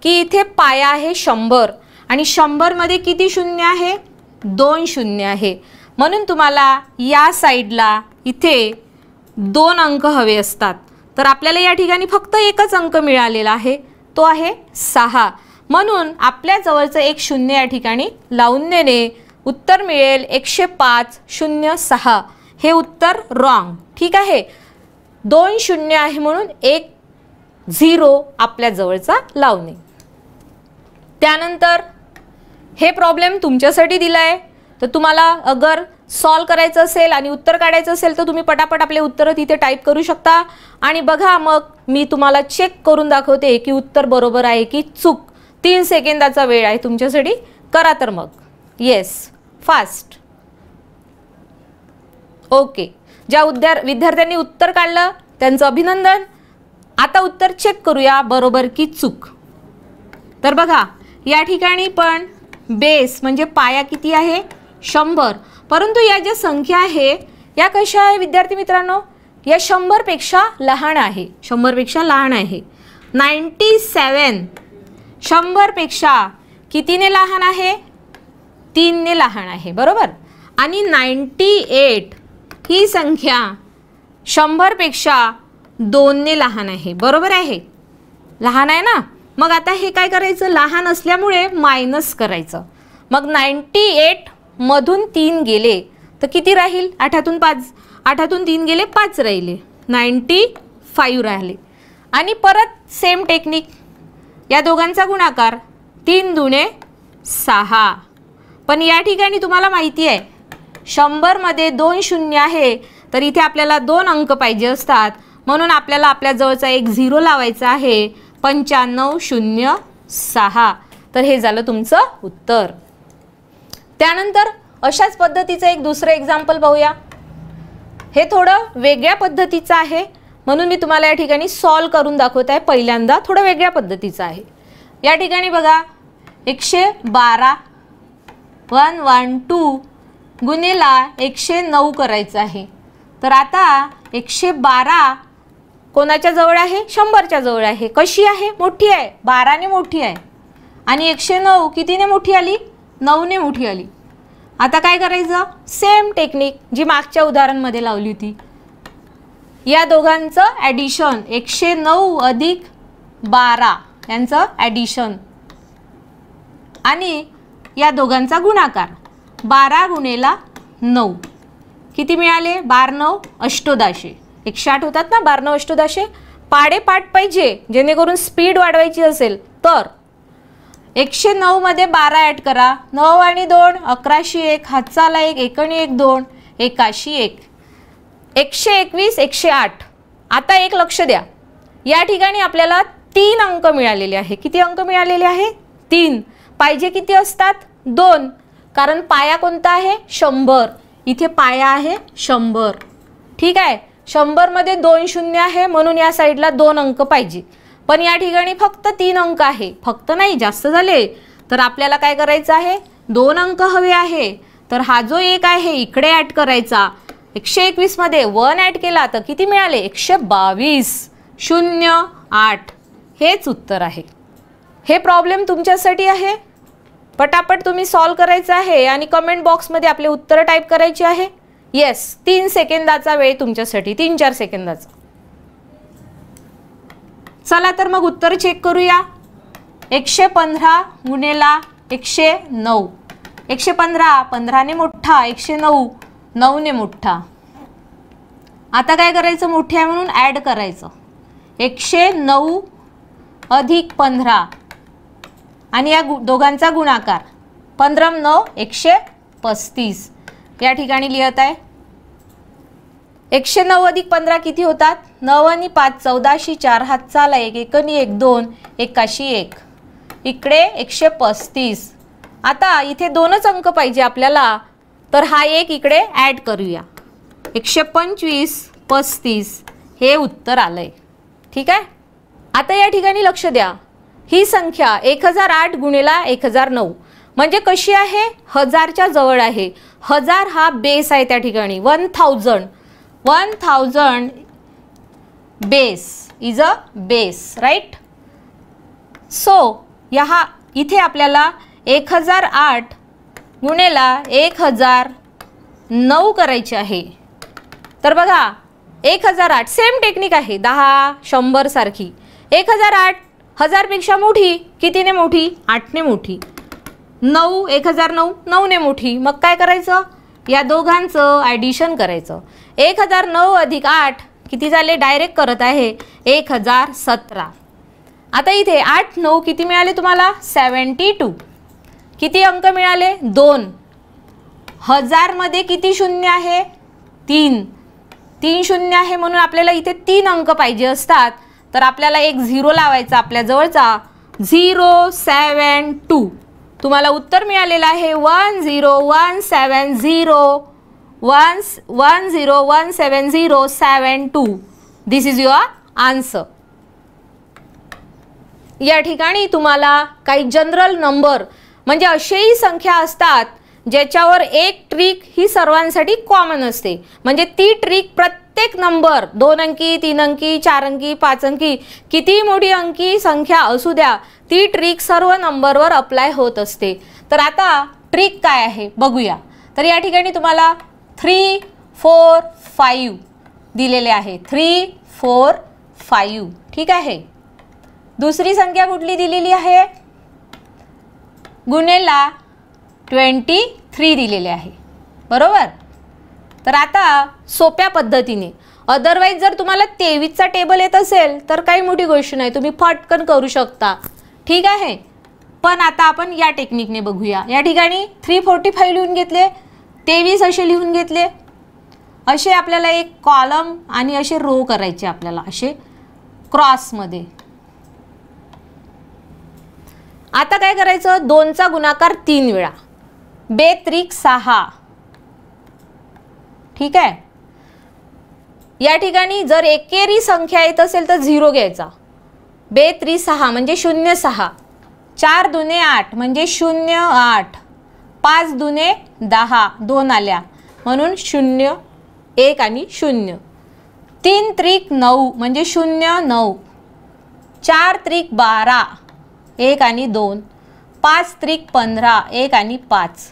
की इथे पाया आहे शंभर आणि शंभरमध्ये किती शून्य आहे दोन शून्य आहे म्हणून तुम्हाला या साईडला इथे दोन अंक हवे असतात तर आपल्याला या ठिकाणी फक्त एकच अंक मिळालेला आहे तो आहे सहा म्हणून आपल्या जवळचं एक शून्य या ठिकाणी लावून देणे उत्तर मिळेल एकशे पाच शून्य सहा हे उत्तर रॉंग ठीक आहे दोन शून्य आहे म्हणून एक झिरो आपल्या जवळचा लावणे त्यानंतर हे प्रॉब्लेम तुमच्यासाठी दिला आहे तर तुम्हाला अगर सॉल्व करायचं असेल आणि उत्तर काढायचं असेल तर तुम्ही पटापट आपले उत्तरं तिथे टाईप करू शकता आणि बघा मग मी तुम्हाला चेक करून दाखवते की उत्तर बरोबर आहे की चूक तीन सेकंदाचा वेळ आहे तुमच्यासाठी करा तर मग येस फास्ट ओके ज्या उद्या विद्यार्थ्यांनी उत्तर काढलं त्यांचं अभिनंदन आता उत्तर चेक करूया बरोबर की चूक तर बघा या ठिकाणी पण बेस म्हणजे पाया किती आहे शंभर परंतु या ज्या संख्या आहे या कशा आहे विद्यार्थी मित्रांनो या शंभरपेक्षा लहान आहे शंभरपेक्षा लहान आहे नाईन्टी सेवन शंभरपेक्षा कितीने लहान आहे तीनने लहान आहे बरोबर आणि नाईन्टी एट ही संख्या शंभरपेक्षा दोनने लहान आहे बरोबर आहे लहान आहे ना मग आता हे काय करायचं लहान असल्यामुळे मायनस करायचं मग नाईन्टी मधून तीन गेले तर किती राहील आठातून पाच आठातून तीन गेले पाच राहिले नाईन्टी फाईव्ह राहिले आणि परत सेम टेक्निक या दोघांचा गुणाकार तीन दुणे सहा पण या ठिकाणी तुम्हाला माहिती आहे शंभरमध्ये दोन शून्य आहे तर इथे आपल्याला दोन अंक पाहिजे असतात म्हणून आपल्याला आपल्या जवळचा एक झिरो लावायचा आहे पंच्याण्णव शून्य सहा तर हे झालं तुमचं उत्तर त्यानंतर अशाच पद्धतीचं एक दुसरं एक्झाम्पल पाहूया हे थोडं वेगळ्या पद्धतीचं आहे म्हणून मी तुम्हाला या ठिकाणी सॉल्व करून दाखवत आहे पहिल्यांदा थोडं वेगळ्या पद्धतीचं आहे या ठिकाणी बघा एकशे बारा वन वन टू गुन्हेला एकशे नऊ करायचं आहे तर आता एकशे बारा कोणाच्या जवळ आहे शंभरच्या जवळ आहे कशी आहे मोठी आहे बाराने मोठी आहे आणि एकशे नऊ कितीने मोठी आली नऊने मोठी आली आता काय करायचं सेम टेक्निक जी मागच्या उदाहरणमध्ये लावली होती या दोघांचं ॲडिशन एकशे नऊ अधिक बारा यांचं ॲडिशन आणि या दोघांचा गुणाकार बारा गुणेला नऊ किती मिळाले बार नऊ अष्टोदाशे एकशे आठ होतात ना बारणं पाडे पाठ पाहिजे जेणेकरून स्पीड वाढवायची असेल तर एकशे नऊमध्ये बारा ॲड करा नऊ आणि दोन अकराशे एक हातचाला एक एकणी एक दोन एकाशी एक एकशे एकवीस एकशे आठ आता एक लक्ष द्या या ठिकाणी आपल्याला तीन अंक मिळालेले आहे किती अंक मिळालेले आहे तीन पाहिजे किती असतात दोन कारण पाया कोणता आहे शंभर इथे पाया आहे शंभर ठीक आहे शंभरमध्ये दोन शून्य आहे म्हणून या साईडला दोन अंक पाहिजे पण या ठिकाणी फक्त तीन अंक आहे फक्त नाही जास्त झाले तर आपल्याला काय करायचं आहे दोन अंक हवे आहे तर हा जो एक आहे इकडे ॲड करायचा एकशे एकवीसमध्ये वन ॲड केला तर किती मिळाले एकशे बावीस शून्य आठ हेच उत्तर आहे हे प्रॉब्लेम तुमच्यासाठी आहे पटापट तुम्ही सॉल्व करायचं आहे आणि कमेंट बॉक्समध्ये आपले उत्तरं टाईप करायची आहे येस तीन सेकंदाचा वेळ तुमच्यासाठी तीन चार सेकंदाचा चला तर मग उत्तर चेक करूया एकशे पंधरा गुणेला एकशे नऊ एकशे पंधरा पंधराने मोठा एकशे नऊ नऊने मोठा आता काय करायचं मोठे आहे म्हणून ॲड करायचं एकशे नऊ अधिक पंधरा आणि या गु दोघांचा गुणाकार पंधरा नऊ एकशे पस्तीस या ठिकाणी लिहत आहे एकशे नऊ अधिक पंधरा किती होतात नऊ आणि पाच चौदाशी चार हात चाला एक एकनी एक दोन एकाशी एक इकडे एकशे पस्तीस आता इथे दोनच अंक पाहिजे आपल्याला तर हा एक इकडे ॲड करूया एकशे पंचवीस पस्तीस हे उत्तर आलं आहे ठीक आहे आता या ठिकाणी लक्ष द्या ही संख्या एक हजार आठ गुणेला एक हजार नऊ म्हणजे कशी आहे हजारच्या जवळ आहे हजार हा बेस आहे त्या ठिकाणी one thousand one thousand base is a base right so या इथे आपल्याला एक हजार आठ गुन्हेला एक हजार नऊ करायचे आहे तर बघा एक हजार आठ सेम टेक्निक आहे दहा शंभरसारखी एक हजार आठ हजारपेक्षा मोठी कितीने मोठी आठने मोठी नऊ एक हजार नऊ ने मोठी मग काय करायचं या दोघांचं ॲडिशन करायचं एक हजार नऊ अधिक आठ किती झाले डायरेक्ट करत आहे एक हजार सतरा आता इथे आठ नऊ किती मिळाले तुम्हाला सेवन्टी टू किती अंक मिळाले दोन हजारमध्ये किती शून्य आहे तीन तीन शून्य आहे म्हणून आपल्याला इथे तीन अंक पाहिजे असतात तर आपल्याला एक झिरो लावायचा आपल्याजवळचा झिरो सेवन टू तुम्हाला उत्तर मिळालेलं आहे one zero one seven zero one one zero one seven zero seven two this is your answer या ठिकाणी तुम्हाला काही जनरल नंबर म्हणजे असेही संख्या असतात ज्याच्यावर एक ट्रिक ही सर्वांसाठी कॉमन असते म्हणजे ती ट्रिक प्रत्येक प्रत्येक नंबर दोन अंकी तीन अंकी चार अंकी पाच अंकी किती मोठी अंकी संख्या असू द्या ती ट्रिक सर्व नंबरवर अप्लाय होत असते तर आता ट्रिक काय आहे बघूया तर या ठिकाणी तुम्हाला थ्री फोर फाईव्ह दिलेले आहे थ्री फोर फाईव्ह ठीक आहे दुसरी संख्या कुठली दिलेली आहे गुन्हेला ट्वेंटी थ्री दिलेले आहे बरोबर तर आता सोप्या पद्धतीने अदरवाईज जर तुम्हाला तेवीसचा टेबल येत असेल तर काही मोठी गोष्ट नाही तुम्ही फटकन करू शकता ठीक आहे पण आता आपण या टेक्निकने बघूया या ठिकाणी थ्री फोर्टी फाईव्ह लिहून घेतले तेवीस असे लिहून घेतले असे आपल्याला एक कॉलम आणि असे रो करायचे आपल्याला असे क्रॉसमध्ये आता काय करायचं दोनचा गुणाकार तीन वेळा त्रिक सहा ठीक आहे या ठिकाणी जर एकेरी संख्या येत असेल तर झिरो घ्यायचा बे त्रि सहा म्हणजे शून्य सहा चार दुने आठ म्हणजे शून्य आठ पाच दुने दहा दोन आल्या म्हणून शून्य एक आणि शून्य तीन त्रिक नऊ म्हणजे शून्य नऊ चार त्रिक बारा एक आणि दोन पाच त्रिक पंधरा एक आणि पाच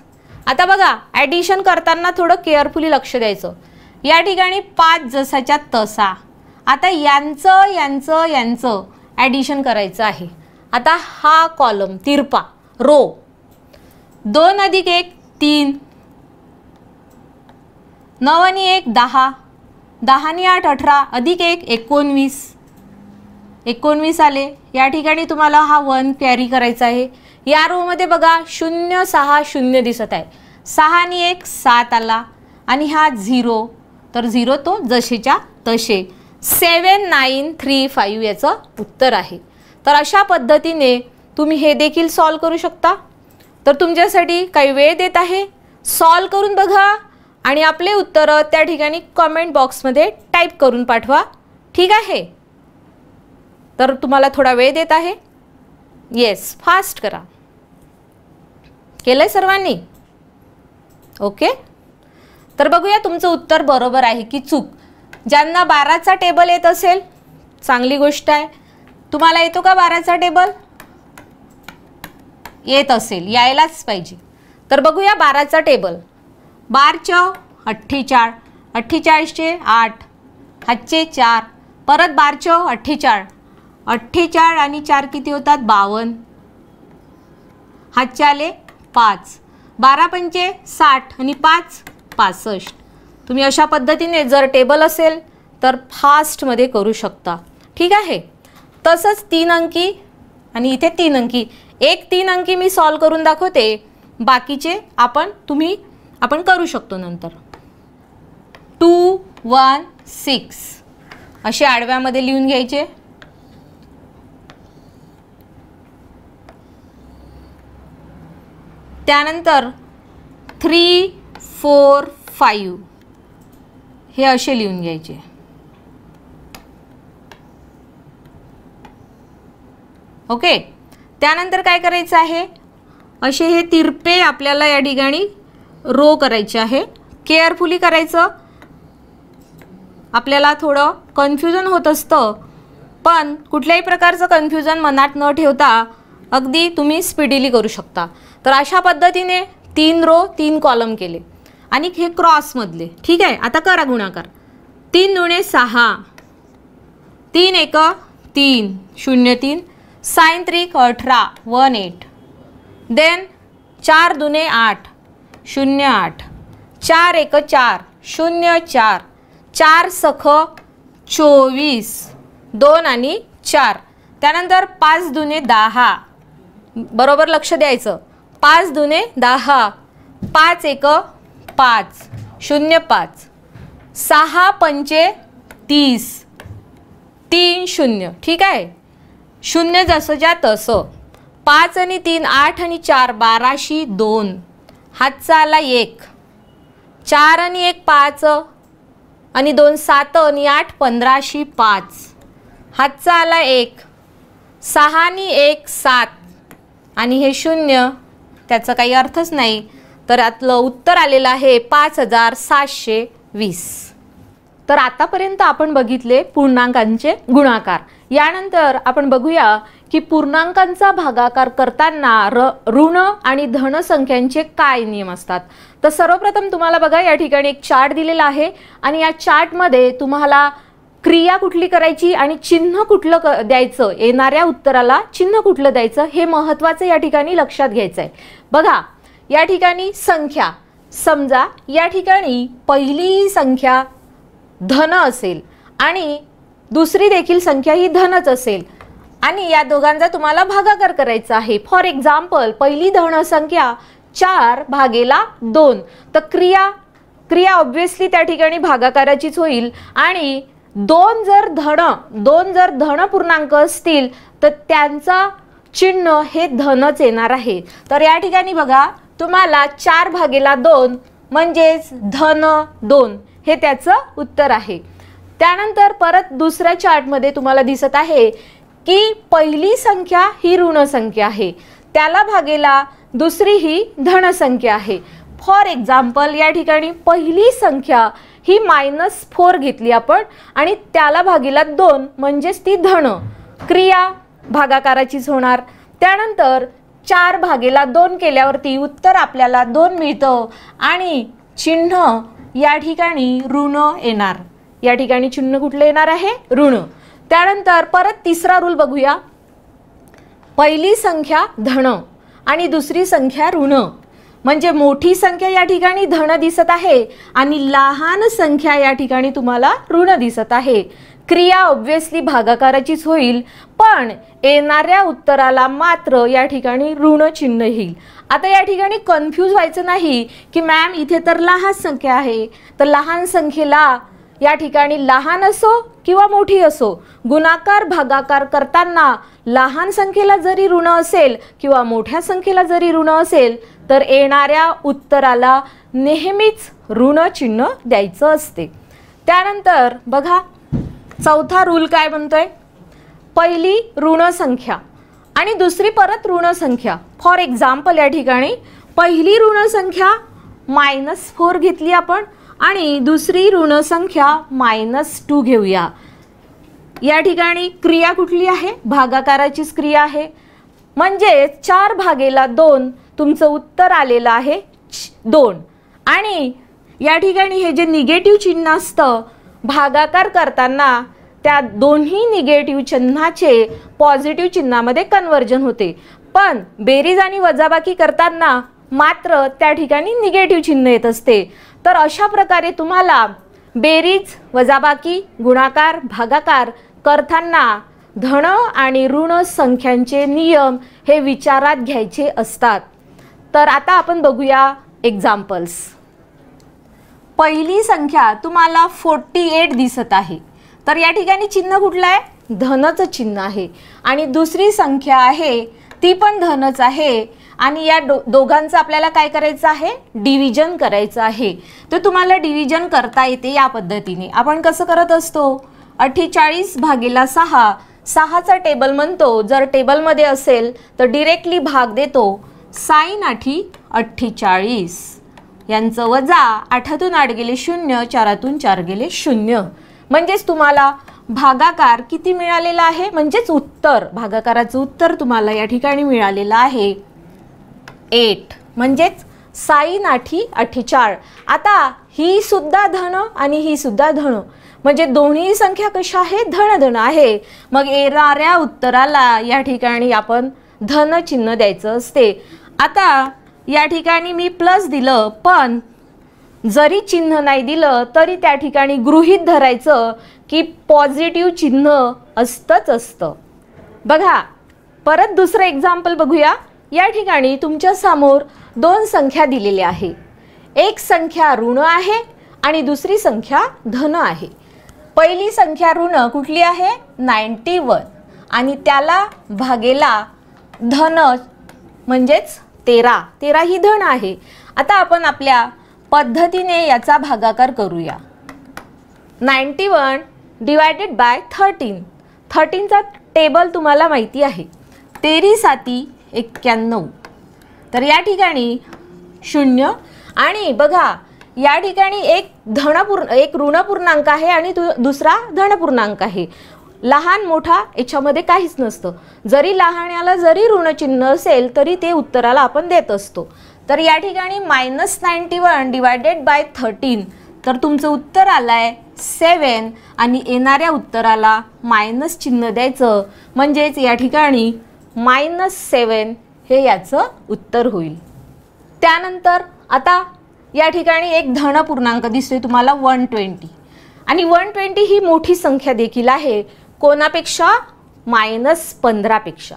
आता बघा ॲडिशन करताना थोडं केअरफुली लक्ष द्यायचं या ठिकाणी पाच जसाच्या तसा आता यांचं यांचं यांचं ॲडिशन करायचं आहे आता हा कॉलम तिरपा रो दोन अधिक एक तीन नऊ आणि एक दहा दहाने आठ अठरा अधिक एक एकोणवीस एकोणवीस आले या ठिकाणी तुम्हाला हा वन कॅरी करायचा आहे या मध्ये बघा शून्य सहा शून्य दिसत आहे सहा आणि एक सात आला आणि हा झिरो तर झिरो तो जसेच्या तसे सेवन नाईन थ्री फाईव्ह याचं उत्तर आहे तर अशा पद्धतीने तुम्ही हे देखील सॉल्व करू शकता तर तुमच्यासाठी काही वेळ देत आहे सॉल्व करून बघा आणि आपले उत्तरं त्या ठिकाणी कमेंट बॉक्समध्ये टाईप करून पाठवा ठीक आहे तर तुम्हाला थोडा वेळ देत आहे येस फास्ट करा केलंय सर्वांनी ओके तर बघूया तुमचं उत्तर बरोबर आहे की चूक ज्यांना बाराचा टेबल येत असेल चांगली गोष्ट आहे तुम्हाला येतो का बाराचा टेबल येत असेल यायलाच पाहिजे तर बघूया बाराचा टेबल बार च अठ्ठेचाळ अठ्ठेचाळीसचे आठ हातचे चार परत बार च अठ्ठेचाळ अठ्ठेचाळ आणि चार किती होतात बावन्न हातचे आले पाच बारा पंचे साठ आणि पाच पासष्ट तुम्ही अशा पद्धतीने जर टेबल असेल तर फास्टमध्ये करू शकता ठीक आहे तसंच तीन अंकी आणि इथे तीन अंकी एक तीन अंकी मी सॉल्व करून दाखवते बाकीचे आपण तुम्ही आपण करू शकतो नंतर टू वन सिक्स असे आडव्यामध्ये लिहून घ्यायचे त्यानंतर थ्री फोर फाईव्ह हे असे लिहून घ्यायचे ओके त्यानंतर काय करायचं आहे असे हे तिरपे आपल्याला या ठिकाणी रो करायचे आहे केअरफुली करायचं आपल्याला थोडं कन्फ्युजन होत असतं पण कुठल्याही प्रकारचं कन्फ्युजन मनात न ठेवता अगदी तुम्ही स्पीडीली करू शकता तर अशा पद्धतीने तीन रो तीन कॉलम केले आणि हे क्रॉसमधले ठीक आहे आता करा गुणाकार तीन दुणे सहा तीन एक तीन शून्य तीन साईन त्रिक अठरा वन एट देन चार दुने आठ शून्य आठ चार एक चार शून्य चार चार सख चोवीस दोन आणि चार त्यानंतर पाच दुने दहा बरोबर लक्ष द्यायचं पाच दुने दहा पाच एक पाच शून्य पाच सहा पंचे तीस तीन शून्य ठीक आहे शून्य जसं ज्या तसं पाच आणि तीन आठ आणि चार बाराशी दोन हातचा आला एक चार आणि एक पाच आणि दोन सात आणि आठ पंधराशी पाच हातचा आला एक सहा आणि एक सात आणि हे शून्य त्याचा काही अर्थच नाही तर यातलं उत्तर आलेलं आहे पाच हजार सातशे वीस तर आतापर्यंत आपण बघितले पूर्णांकांचे गुणाकार यानंतर आपण बघूया की पूर्णांकांचा भागाकार करताना र ऋण आणि संख्यांचे काय नियम असतात तर सर्वप्रथम तुम्हाला बघा या ठिकाणी एक चार्ट दिलेला आहे आणि या चार्टमध्ये तुम्हाला क्रिया कुठली करायची आणि चिन्ह कुठलं द्यायचं येणाऱ्या उत्तराला चिन्ह कुठलं द्यायचं हे महत्वाचं या ठिकाणी लक्षात घ्यायचं आहे बघा या ठिकाणी संख्या समजा या ठिकाणी पहिली संख्या धन असेल आणि दुसरी देखील संख्या ही धनच असेल आणि या दोघांचा तुम्हाला भागाकार करायचा आहे फॉर एक्झाम्पल पहिली संख्या चार भागेला दोन तर क्रिया क्रिया ऑब्व्हियसली त्या ठिकाणी भागाकाराचीच होईल आणि दोन जर धन दोन जर धन पूर्णांक असतील तर त्यांचा चिन्ह हे धनच येणार आहे तर या ठिकाणी बघा तुम्हाला चार भागेला दोन म्हणजेच धन दोन हे त्याचं उत्तर आहे त्यानंतर परत दुसऱ्या चार्टमध्ये तुम्हाला दिसत आहे की पहिली संख्या ही ऋणसंख्या आहे त्याला भागेला दुसरी ही धनसंख्या आहे फॉर एक्झाम्पल या ठिकाणी पहिली संख्या ही मायनस फोर घेतली आपण आणि त्याला भागेला दोन म्हणजेच ती धन क्रिया भागाकाराचीच होणार त्यानंतर चार भागेला दोन केल्यावरती उत्तर आपल्याला दोन मिळतं आणि चिन्ह या ठिकाणी ऋण येणार या ठिकाणी चिन्ह कुठलं येणार आहे ऋण त्यानंतर परत तिसरा रूल बघूया पहिली संख्या धन आणि दुसरी संख्या ऋण म्हणजे मोठी संख्या या ठिकाणी धन दिसत आहे आणि लहान संख्या या ठिकाणी तुम्हाला ऋण दिसत आहे क्रिया ऑब्व्हियसली भागाकाराचीच होईल पण येणाऱ्या उत्तराला मात्र या ठिकाणी ऋण चिन्ह येईल आता या ठिकाणी कन्फ्यूज व्हायचं नाही की मॅम इथे तर लहान संख्या आहे तर लहान संख्येला या ठिकाणी लहान असो किंवा मोठी असो गुणाकार भागाकार करताना लहान संख्येला जरी ऋण असेल किंवा मोठ्या संख्येला जरी ऋण असेल तर येणाऱ्या उत्तराला नेहमीच ऋण चिन्ह द्यायचं असते त्यानंतर बघा चौथा रूल काय म्हणतोय पहिली ऋणसंख्या आणि दुसरी परत ऋणसंख्या फॉर एक्झाम्पल या ठिकाणी पहिली ऋणसंख्या मायनस फोर घेतली आपण आणि दुसरी ऋणसंख्या मायनस टू घेऊया या ठिकाणी क्रिया कुठली आहे भागाकाराचीच क्रिया आहे म्हणजे चार भागेला दोन तुमचं उत्तर आलेलं आहे दोन आणि या ठिकाणी हे जे निगेटिव्ह चिन्ह असतं भागाकार करताना त्या दोन्ही निगेटिव्ह चिन्हाचे पॉझिटिव्ह चिन्हामध्ये कन्वर्जन होते पण बेरीज आणि वजाबाकी करताना मात्र त्या ठिकाणी निगेटिव्ह चिन्ह येत असते तर अशा प्रकारे तुम्हाला बेरीज वजाबाकी गुणाकार भागाकार करताना धन आणि ऋण संख्यांचे नियम हे विचारात घ्यायचे असतात तर आता आपण बघूया एक्झाम्पल्स पहिली संख्या तुम्हाला फोर्टी एट दिसत आहे तर या ठिकाणी चिन्ह कुठलं आहे धनचं चिन्ह आहे आणि दुसरी संख्या आहे ती पण धनच आहे आणि या दो दोघांचं आपल्याला काय करायचं आहे डिव्हिजन करायचं आहे तर तुम्हाला डिव्हिजन करता येते या पद्धतीने आपण कसं करत असतो अठ्ठेचाळीस भागेला सहा सहाचा टेबल म्हणतो जर टेबलमध्ये असेल तर डिरेक्टली भाग देतो साईन आठी अठ्ठेचाळीस यांचं वजा आठातून आठ गेले शून्य चारातून चार गेले शून्य म्हणजेच तुम्हाला भागाकार किती मिळालेला आहे म्हणजेच उत्तर भागाकाराचं उत्तर तुम्हाला या ठिकाणी मिळालेलं आहे एट म्हणजेच साईन आठी आठी चार आता ही सुद्धा धन आणि ही सुद्धा धन म्हणजे दोन्ही संख्या कशा आहे धन धन आहे मग येणाऱ्या उत्तराला या ठिकाणी आपण धन चिन्ह द्यायचं असते आता या ठिकाणी मी प्लस दिलं पण जरी चिन्ह नाही दिलं तरी त्या ठिकाणी गृहीत धरायचं की पॉझिटिव्ह चिन्ह असतंच असतं बघा परत दुसरं एक्झाम्पल बघूया या ठिकाणी तुमच्या समोर दोन संख्या दिलेल्या आहे एक संख्या ऋण आहे आणि दुसरी संख्या धन आहे पहिली संख्या ऋण कुठली आहे नाईन्टी वन आणि त्याला भागेला धन म्हणजेच तेरा तेरा ही धन आहे आता आपण आपल्या पद्धतीने याचा भागाकार करूया ninety one divided by thirteen थर्टीनचा टेबल तुम्हाला माहिती आहे तेरी साती एक्क्याण्णव तर या ठिकाणी शून्य आणि बघा या ठिकाणी एक धनपूर्ण एक ऋणपूर्णांक आहे आणि दुसरा धनपूर्णांक आहे लहान मोठा याच्यामध्ये काहीच नसतं जरी लहाण्याला जरी ऋणचिन्ह असेल तरी ते उत्तराला आपण देत असतो तर या ठिकाणी minus ninety one divided by thirteen तर तुमचं उत्तर आलं आहे सेवन आणि येणाऱ्या उत्तराला मायनस चिन्ह द्यायचं म्हणजेच या ठिकाणी मायनस सेवन हे याचं उत्तर होईल त्यानंतर आता या ठिकाणी एक धन पूर्णांक दिसतोय तुम्हाला वन ट्वेंटी आणि वन ट्वेंटी ही मोठी संख्या देखील आहे कोणापेक्षा मायनस पंधरापेक्षा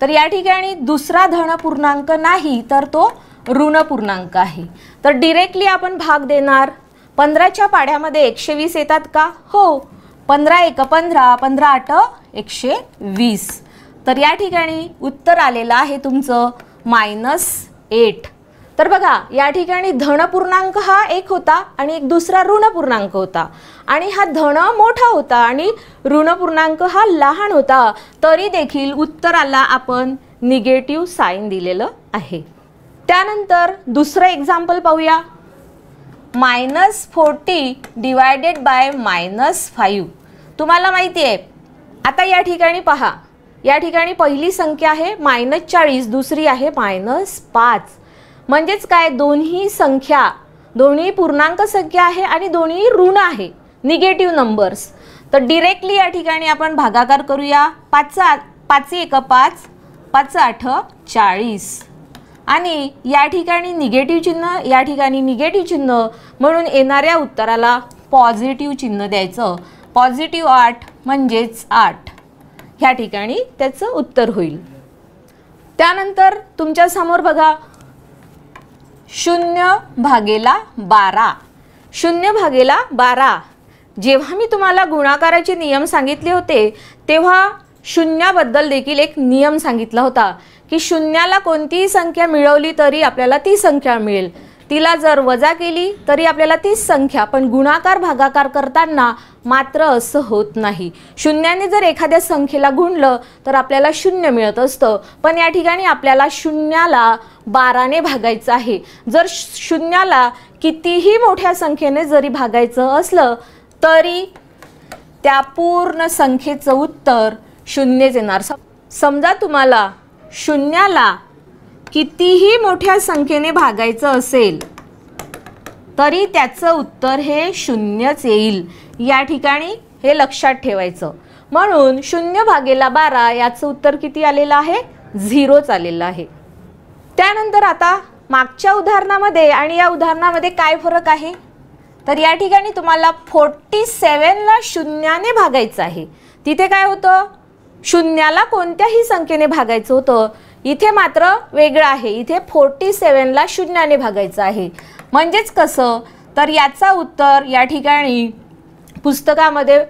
तर या ठिकाणी दुसरा धन पूर्णांक नाही तर तो ऋण पूर्णांक आहे तर डिरेक्टली आपण भाग देणार पंधराच्या पाढ्यामध्ये एकशे वीस येतात का हो पंधरा एक पंधरा पंधरा आठ एकशे वीस तर या ठिकाणी उत्तर आलेलं आहे तुमचं मायनस एट तर बघा या ठिकाणी धन पूर्णांक हा एक होता आणि एक दुसरा ऋण पूर्णांक होता आणि हा धन मोठा होता आणि ऋणपूर्णांक हा लहान होता तरी देखील उत्तराला आपण निगेटिव्ह साईन दिलेलं आहे त्यानंतर दुसरं एक्झाम्पल पाहूया minus forty divided by minus five तुम्हाला माहिती आहे आता या ठिकाणी पहा या ठिकाणी पहिली संख्या आहे मायनस चाळीस दुसरी आहे मायनस पाच म्हणजेच काय दोन्ही संख्या दोन्ही पूर्णांक संख्या आहे आणि दोन्ही ऋण आहे निगेटिव्ह नंबर्स तर डिरेक्टली या ठिकाणी आपण भागाकार करूया पाचचा पाच एक पाच पाच आठ चाळीस आणि या ठिकाणी निगेटिव्ह चिन्ह या ठिकाणी निगेटिव्ह चिन्ह म्हणून येणाऱ्या उत्तराला पॉझिटिव्ह चिन्ह द्यायचं पॉझिटिव्ह आठ म्हणजेच आठ ह्या ठिकाणी त्याचं उत्तर होईल त्यानंतर तुमच्यासमोर बघा शून्य भागेला बारा शून्य भागेला बारा जेव्हा मी तुम्हाला गुणाकाराचे नियम सांगितले होते तेव्हा शून्याबद्दल देखील एक नियम सांगितला होता की शून्याला कोणतीही संख्या मिळवली तरी आपल्याला ती संख्या मिळेल तिला जर वजा केली तरी आपल्याला तीच संख्या पण गुणाकार भागाकार करताना मात्र असं होत नाही शून्याने जर एखाद्या संख्येला गुणलं तर आपल्याला शून्य मिळत असतं पण या ठिकाणी आपल्याला शून्याला बाराने भागायचं आहे जर शून्याला कितीही मोठ्या संख्येने जरी भागायचं असलं तरी त्या पूर्ण संख्येचं उत्तर शून्यच येणार समजा तुम्हाला शून्याला कितीही मोठ्या संख्येने भागायचं असेल तरी त्याचं उत्तर हे शून्यच येईल या ठिकाणी हे लक्षात ठेवायचं म्हणून शून्य भागेला बारा याचं उत्तर किती आलेलं आहे झिरोच आलेलं आहे त्यानंतर आता मागच्या उदाहरणामध्ये आणि या उदाहरणामध्ये काय फरक आहे तर या ठिकाणी तुम्हाला फोर्टी सेवनला शून्याने भागायचं आहे तिथे काय होतं शून्याला कोणत्याही संख्येने भागायचं होतं इथे मात्र वेगळं आहे इथे फोर्टी सेवनला शून्याने भागायचं आहे म्हणजेच कसं तर याचा उत्तर या ठिकाणी पुस्तकामध्ये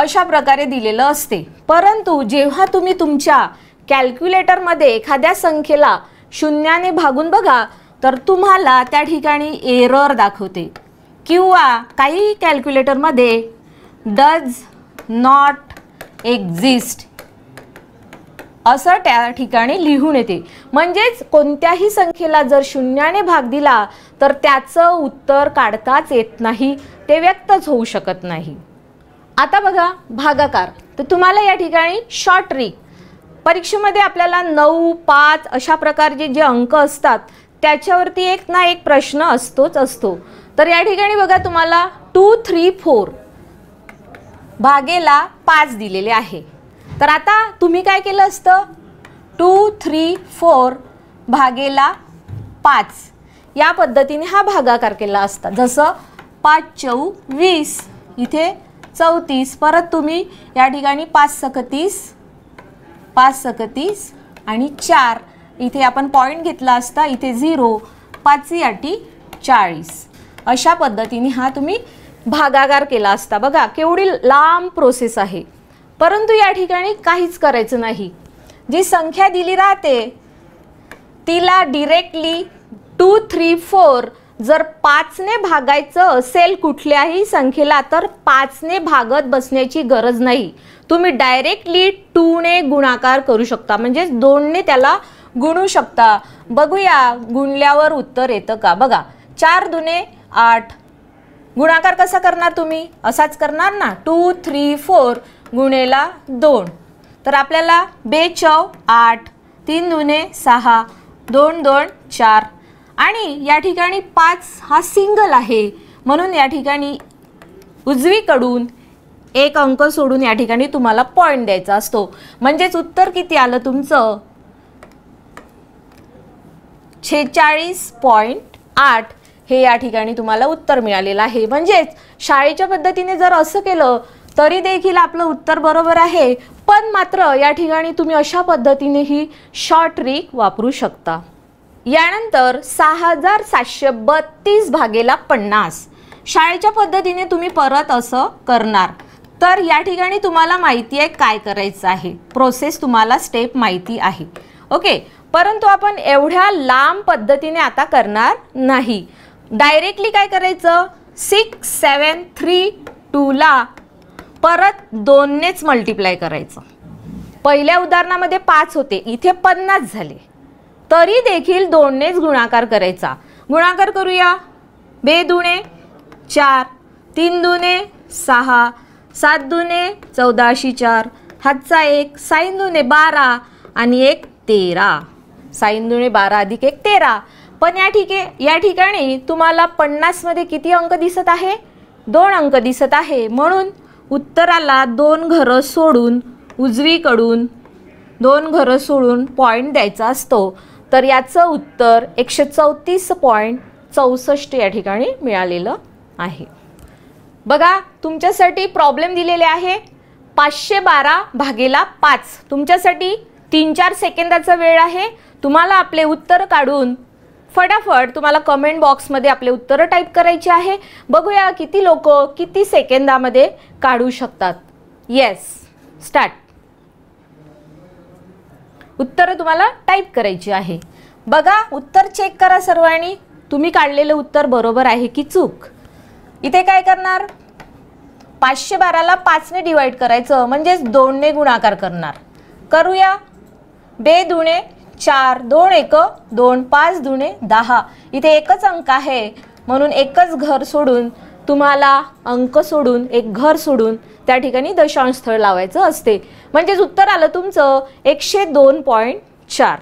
अशा प्रकारे दिलेलं असते परंतु जेव्हा तुम्ही तुमच्या कॅल्क्युलेटरमध्ये एखाद्या संख्येला शून्याने भागून बघा तर तुम्हाला त्या ठिकाणी एरर दाखवते किंवा काही कॅल्क्युलेटरमध्ये डज नॉट एक्झिस्ट असं त्या ठिकाणी लिहून येते म्हणजेच कोणत्याही संख्येला जर शून्याने भाग दिला तर त्याचं उत्तर काढताच येत नाही ते व्यक्तच होऊ शकत नाही आता बघा भागाकार तर तुम्हाला या ठिकाणी शॉर्ट ट्रिक परीक्षेमध्ये आपल्याला नऊ पाच अशा प्रकारचे जे अंक असतात त्याच्यावरती एक ना एक प्रश्न असतोच असतो तर या ठिकाणी बघा तुम्हाला टू थ्री फोर भागेला पाच दिलेले आहे तर आता तुम्ही काय केलं असतं टू थ्री फोर भागेला पाच या पद्धतीने हा भागाकार केला असता जसं पाच चौ वीस इथे चौतीस परत तुम्ही या ठिकाणी पाच सकतीस पाच सकतीस आणि चार इथे आपण पॉईंट घेतला असता इथे झिरो पाचवी अटी चाळीस अशा पद्धतीने हा तुम्ही भागाकार केला असता बघा केवढी लांब प्रोसेस आहे परंतु या ठिकाणी काहीच करायचं नाही जी संख्या दिली राहते तिला डिरेक्टली टू थ्री फोर जर पाचने भागायचं असेल कुठल्याही संख्येला तर पाचने भागत बसण्याची गरज नाही तुम्ही डायरेक्टली टूने गुणाकार करू शकता म्हणजेच दोनने त्याला गुणू शकता बघूया गुणल्यावर उत्तर येतं का बघा चार दुने आठ गुणाकार कसा करणार तुम्ही असाच करणार ना टू थ्री फोर गुणेला दोन तर आपल्याला बेचव आठ तीन दुने सहा दोन दोन चार आणि या ठिकाणी पाच हा सिंगल आहे म्हणून या ठिकाणी उजवीकडून एक अंक सोडून या ठिकाणी तुम्हाला पॉईंट द्यायचा असतो म्हणजेच उत्तर किती आलं तुमचं छेचाळीस पॉईंट आठ हे या ठिकाणी तुम्हाला उत्तर मिळालेलं आहे म्हणजेच शाळेच्या पद्धतीने जर असं केलं तरी देखील आपलं उत्तर बरोबर आहे पण मात्र या ठिकाणी तुम्ही अशा पद्धतीने ही शॉर्ट ट्रिक वापरू शकता यानंतर सहा हजार सातशे बत्तीस भागेला पन्नास शाळेच्या पद्धतीने तुम्ही परत असं करणार तर या ठिकाणी तुम्हाला माहिती आहे काय करायचं आहे प्रोसेस तुम्हाला स्टेप माहिती आहे ओके परंतु आपण एवढ्या लांब पद्धतीने आता करणार नाही डायरेक्टली काय करायचं सिक्स सेवन थ्री टूला परत दोननेच मल्टिप्लाय करायचं पहिल्या उदाहरणामध्ये पाच होते इथे पन्नास झाले तरी देखील दोननेच गुणाकार करायचा गुणाकार करूया बे दुणे चार तीन दुणे सहा सात दुणे चौदाशी चार हातचा एक साईन दुणे बारा आणि एक तेरा साईन दुणे बारा अधिक एक तेरा पण या ठिके या ठिकाणी तुम्हाला पन्नासमध्ये किती अंक दिसत आहे दोन अंक दिसत आहे म्हणून उत्तराला दोन घरं सोडून उजवीकडून दोन घरं सोडून पॉईंट द्यायचा असतो तर याचं उत्तर एकशे चौतीस पॉईंट चौसष्ट या ठिकाणी मिळालेलं आहे बघा तुमच्यासाठी प्रॉब्लेम दिलेले आहे पाचशे बारा भागेला पाच तुमच्यासाठी तीन चार सेकंदाचा वेळ आहे तुम्हाला आपले उत्तर काढून फटाफट तुम्हाला कमेंट बॉक्समध्ये आपले उत्तरं टाईप करायचे आहे बघूया किती लोक किती सेकंदामध्ये काढू शकतात येस स्टार्ट उत्तरं तुम्हाला टाईप करायची आहे बघा उत्तर चेक करा सर्वांनी तुम्ही काढलेलं उत्तर बरोबर आहे की चूक इथे काय करणार पाचशे बाराला पाचने डिवाइड करायचं म्हणजेच दोनने गुणाकार करणार करूया दुणे चार दोन एक दोन पाच दुणे दहा इथे एकच अंक आहे म्हणून एकच घर सोडून तुम्हाला अंक सोडून एक घर सोडून त्या ठिकाणी दशांश स्थळ लावायचं असते म्हणजेच उत्तर आलं तुमचं एकशे दोन पॉईंट चार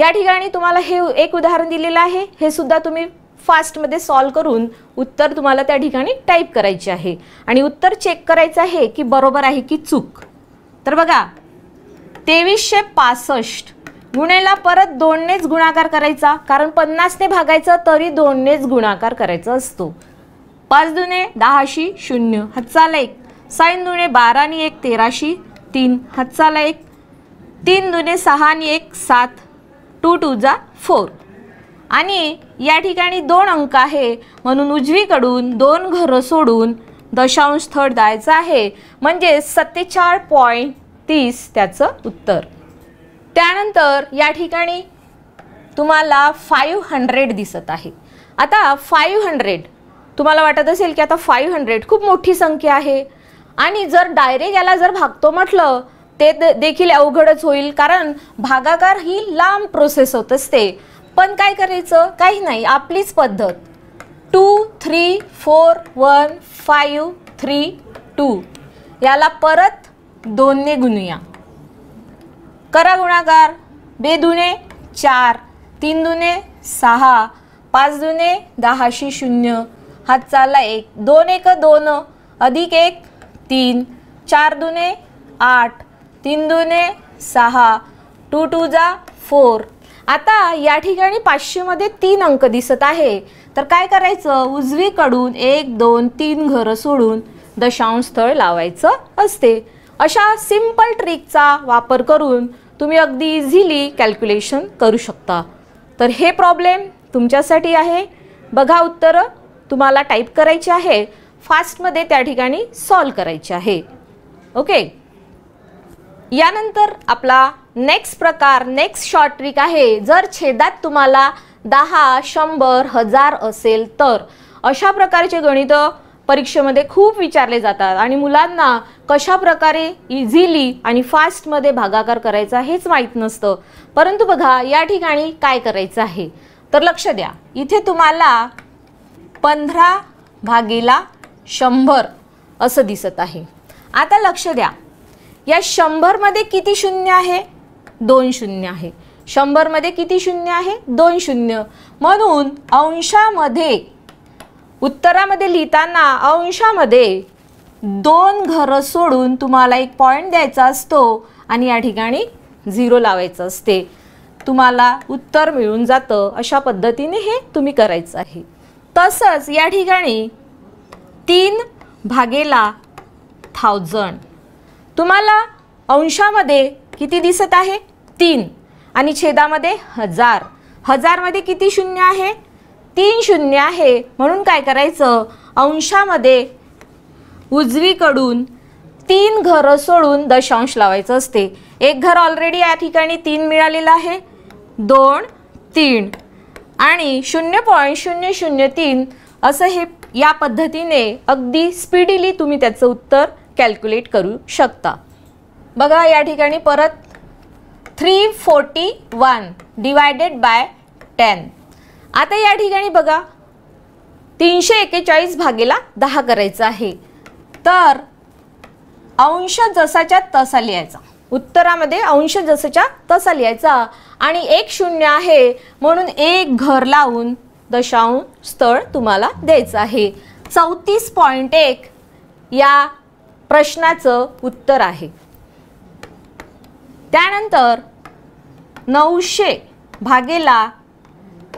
या ठिकाणी तुम्हाला हे एक उदाहरण दिलेलं आहे हे सुद्धा तुम्ही फास्टमध्ये सॉल्व करून उत्तर तुम्हाला त्या ठिकाणी टाईप करायचे आहे आणि उत्तर चेक करायचं आहे की बरोबर आहे की चूक तर बघा तेवीसशे पासष्ट गुणेला परत दोननेच गुणाकार करायचा कारण पन्नासने भागायचं तरी दोननेच गुणाकार करायचा असतो पाच दुने दहाशी शून्य हातचाला एक साईन दुने आणि एक तेराशी तीन हातचाला एक तीन दुने आणि एक सात टू टू जा फोर आणि या ठिकाणी दोन अंक आहे म्हणून उजवीकडून दोन घरं सोडून दशांश थर्ड द्यायचं आहे म्हणजे सत्तेचाळ पॉईंट तीस त्याचं उत्तर त्यानंतर या ठिकाणी तुम्हाला फाईव्ह हंड्रेड दिसत आहे आता फाईव्ह हंड्रेड तुम्हाला वाटत असेल की आता फाईव्ह हंड्रेड खूप मोठी संख्या आहे आणि जर डायरेक्ट याला जर भागतो म्हटलं ते देखील अवघडच होईल कारण भागाकार ही लांब प्रोसेस होत असते पण काय करायचं काही नाही आपलीच पद्धत two three four one five three two याला परत दोन ने गुणूया करा गुणाकार बे दुने चार तीन दुने सहा पाच दुने दहाशी शून्य हात चालला एक दोन एक दोन अधिक एक तीन चार दुने आठ तीन दुने सहा टू टू जा फोर आता या ठिकाणी पाचशेमध्ये तीन अंक दिसत आहे तर काय करायचं उजवीकडून एक दोन तीन घरं सोडून दशांश स्थळ लावायचं असते अशा सिम्पल ट्रिकचा वापर करून तुम्ही अगदी इझिली कॅल्क्युलेशन करू शकता तर हे प्रॉब्लेम तुमच्यासाठी आहे बघा उत्तरं तुम्हाला टाईप करायचे आहे फास्टमध्ये त्या ठिकाणी सॉल्व करायचे आहे ओके यानंतर आपला नेक्स्ट प्रकार नेक्स्ट शॉर्ट ट्रिक आहे जर छेदात तुम्हाला दहा शंभर हजार असेल तर अशा प्रकारचे गणितं परीक्षेमध्ये खूप विचारले जातात आणि मुलांना कशा प्रकारे इझिली आणि फास्टमध्ये भागाकार करायचा हेच माहीत नसतं परंतु बघा या ठिकाणी काय करायचं आहे तर लक्ष द्या इथे तुम्हाला पंधरा भागेला शंभर असं दिसत आहे आता लक्ष द्या या शंभरमध्ये किती शून्य आहे दोन शून्य आहे शंभरमध्ये किती शून्य आहे दोन शून्य म्हणून अंशामध्ये उत्तरामध्ये लिहिताना अंशामध्ये दोन घरं सोडून तुम्हाला एक पॉईंट द्यायचा असतो आणि या ठिकाणी झिरो लावायचं असते तुम्हाला उत्तर मिळून जातं अशा पद्धतीने हे तुम्ही करायचं आहे तसंच या ठिकाणी तीन भागेला थाउजंड तुम्हाला अंशामध्ये किती दिसत आहे तीन आणि छेदामध्ये हजार हजारमध्ये किती शून्य आहे तीन शून्य आहे म्हणून काय करायचं अंशामध्ये उजवीकडून तीन घरं सोडून दशांश लावायचं असते एक घर ऑलरेडी या ठिकाणी तीन मिळालेलं आहे दोन तीन आणि शून्य पॉईंट शून्य शून्य तीन असं हे या पद्धतीने अगदी स्पीडिली तुम्ही त्याचं उत्तर कॅल्क्युलेट करू शकता बघा या ठिकाणी परत three forty one divided by ten आता या ठिकाणी बघा तीनशे एकेचाळीस भागेला दहा करायचं आहे तर अंश जसाच्या तसा लिहायचा उत्तरामध्ये अंश जसाच्या तसा लिहायचा आणि एक शून्य आहे म्हणून एक घर लावून दशांश स्थळ तुम्हाला द्यायचं आहे चौतीस पॉईंट एक या प्रश्नाचं उत्तर आहे त्यानंतर नऊशे भागेला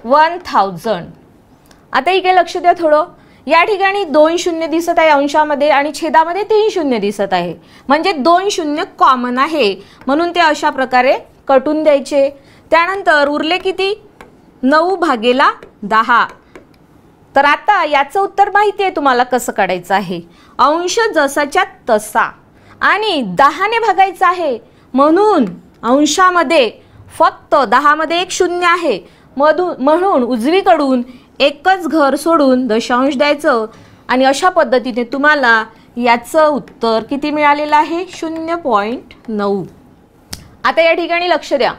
वन थाउजंड आता इकडे लक्ष द्या थोडं या ठिकाणी दोन शून्य दिसत आहे अंशामध्ये आणि छेदामध्ये तीन शून्य दिसत आहे म्हणजे दोन शून्य कॉमन आहे म्हणून ते अशा प्रकारे कटून द्यायचे त्यानंतर उरले किती नऊ भागेला दहा तर आता याचं उत्तर माहिती आहे तुम्हाला कसं काढायचं आहे अंश जसाच्या तसा आणि दहाने भागायचं आहे म्हणून अंशामध्ये फक्त दहामध्ये एक शून्य आहे मधून म्हणून उजवीकडून एकच घर सोडून दशांश द्यायचं आणि अशा पद्धतीने तुम्हाला याचं उत्तर किती मिळालेलं आहे शून्य पॉईंट नऊ आता या ठिकाणी लक्ष द्या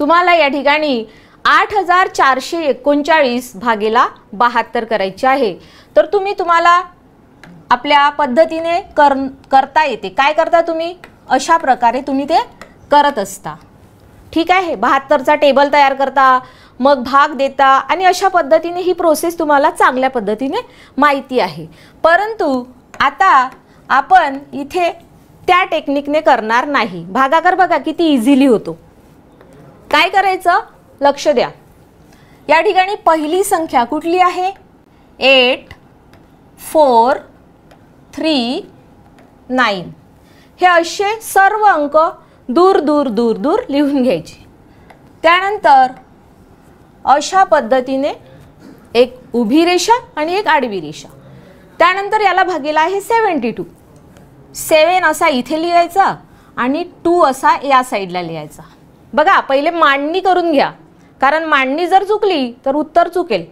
तुम्हाला या ठिकाणी आठ हजार चारशे एकोणचाळीस भागेला बहात्तर करायचे आहे तर तुम्ही तुम्हाला आपल्या पद्धतीने कर करता येते काय करता तुम्ही अशा प्रकारे तुम्ही ते करत असता ठीक आहे बहात्तरचा टेबल तयार करता मग भाग देता आणि अशा पद्धतीने ही प्रोसेस तुम्हाला चांगल्या पद्धतीने माहिती आहे परंतु आता आपण इथे त्या टेक्निकने करणार नाही भागाकार बघा किती इझिली होतो काय करायचं लक्ष द्या या ठिकाणी पहिली संख्या कुठली आहे एट फोर थ्री नाईन हे असे सर्व अंक दूर दूर दूर दूर लिहून घ्यायचे त्यानंतर अशा पद्धतीने एक उभी रेषा आणि एक आडवी रेषा त्यानंतर याला भागेला आहे सेवन्टी टू सेवन असा इथे लिहायचा आणि टू असा या साईडला लिहायचा बघा पहिले मांडणी करून घ्या कारण मांडणी जर चुकली तर उत्तर चुकेल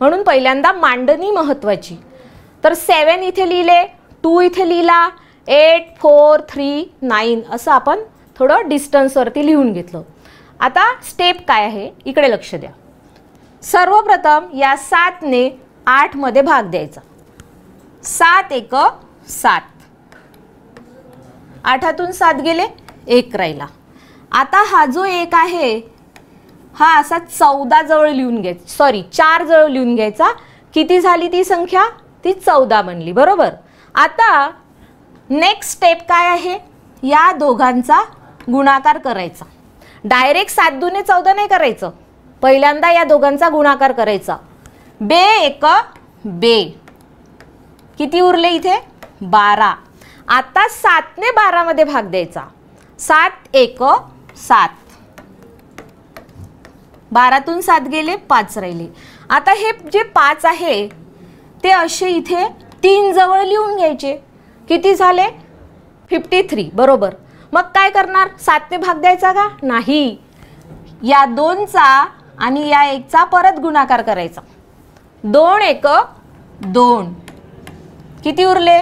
म्हणून पहिल्यांदा मांडणी महत्त्वाची तर सेवन इथे लिहिले टू इथे लिहिला एट फोर थ्री नाईन असं आपण थोडं डिस्टन्सवरती लिहून घेतलं आता स्टेप काय आहे इकडे लक्ष द्या सर्वप्रथम या सातने आठमध्ये भाग द्यायचा सात एक सात आठातून सात गेले एक राहिला आता हा जो एक आहे हा असा चौदा जवळ लिहून घ्यायचा सॉरी चार जवळ लिहून घ्यायचा किती झाली ती संख्या ती चौदा बनली बरोबर आता नेक्स्ट स्टेप काय आहे या दोघांचा गुणाकार करायचा डायरेक्ट सात दुने चौदा नाही करायचं पहिल्यांदा या दोघांचा गुणाकार करायचा बे एक बे किती उरले इथे बारा आता सातने बारामध्ये भाग द्यायचा सात एक सात बारातून सात गेले पाच राहिले आता हे जे पाच आहे ते असे इथे तीन जवळ लिहून घ्यायचे किती झाले फिफ्टी थ्री बरोबर मग काय करणार सातने भाग द्यायचा का नाही या दोनचा आणि या एकचा परत गुणाकार करायचा दोन एक दोन किती उरले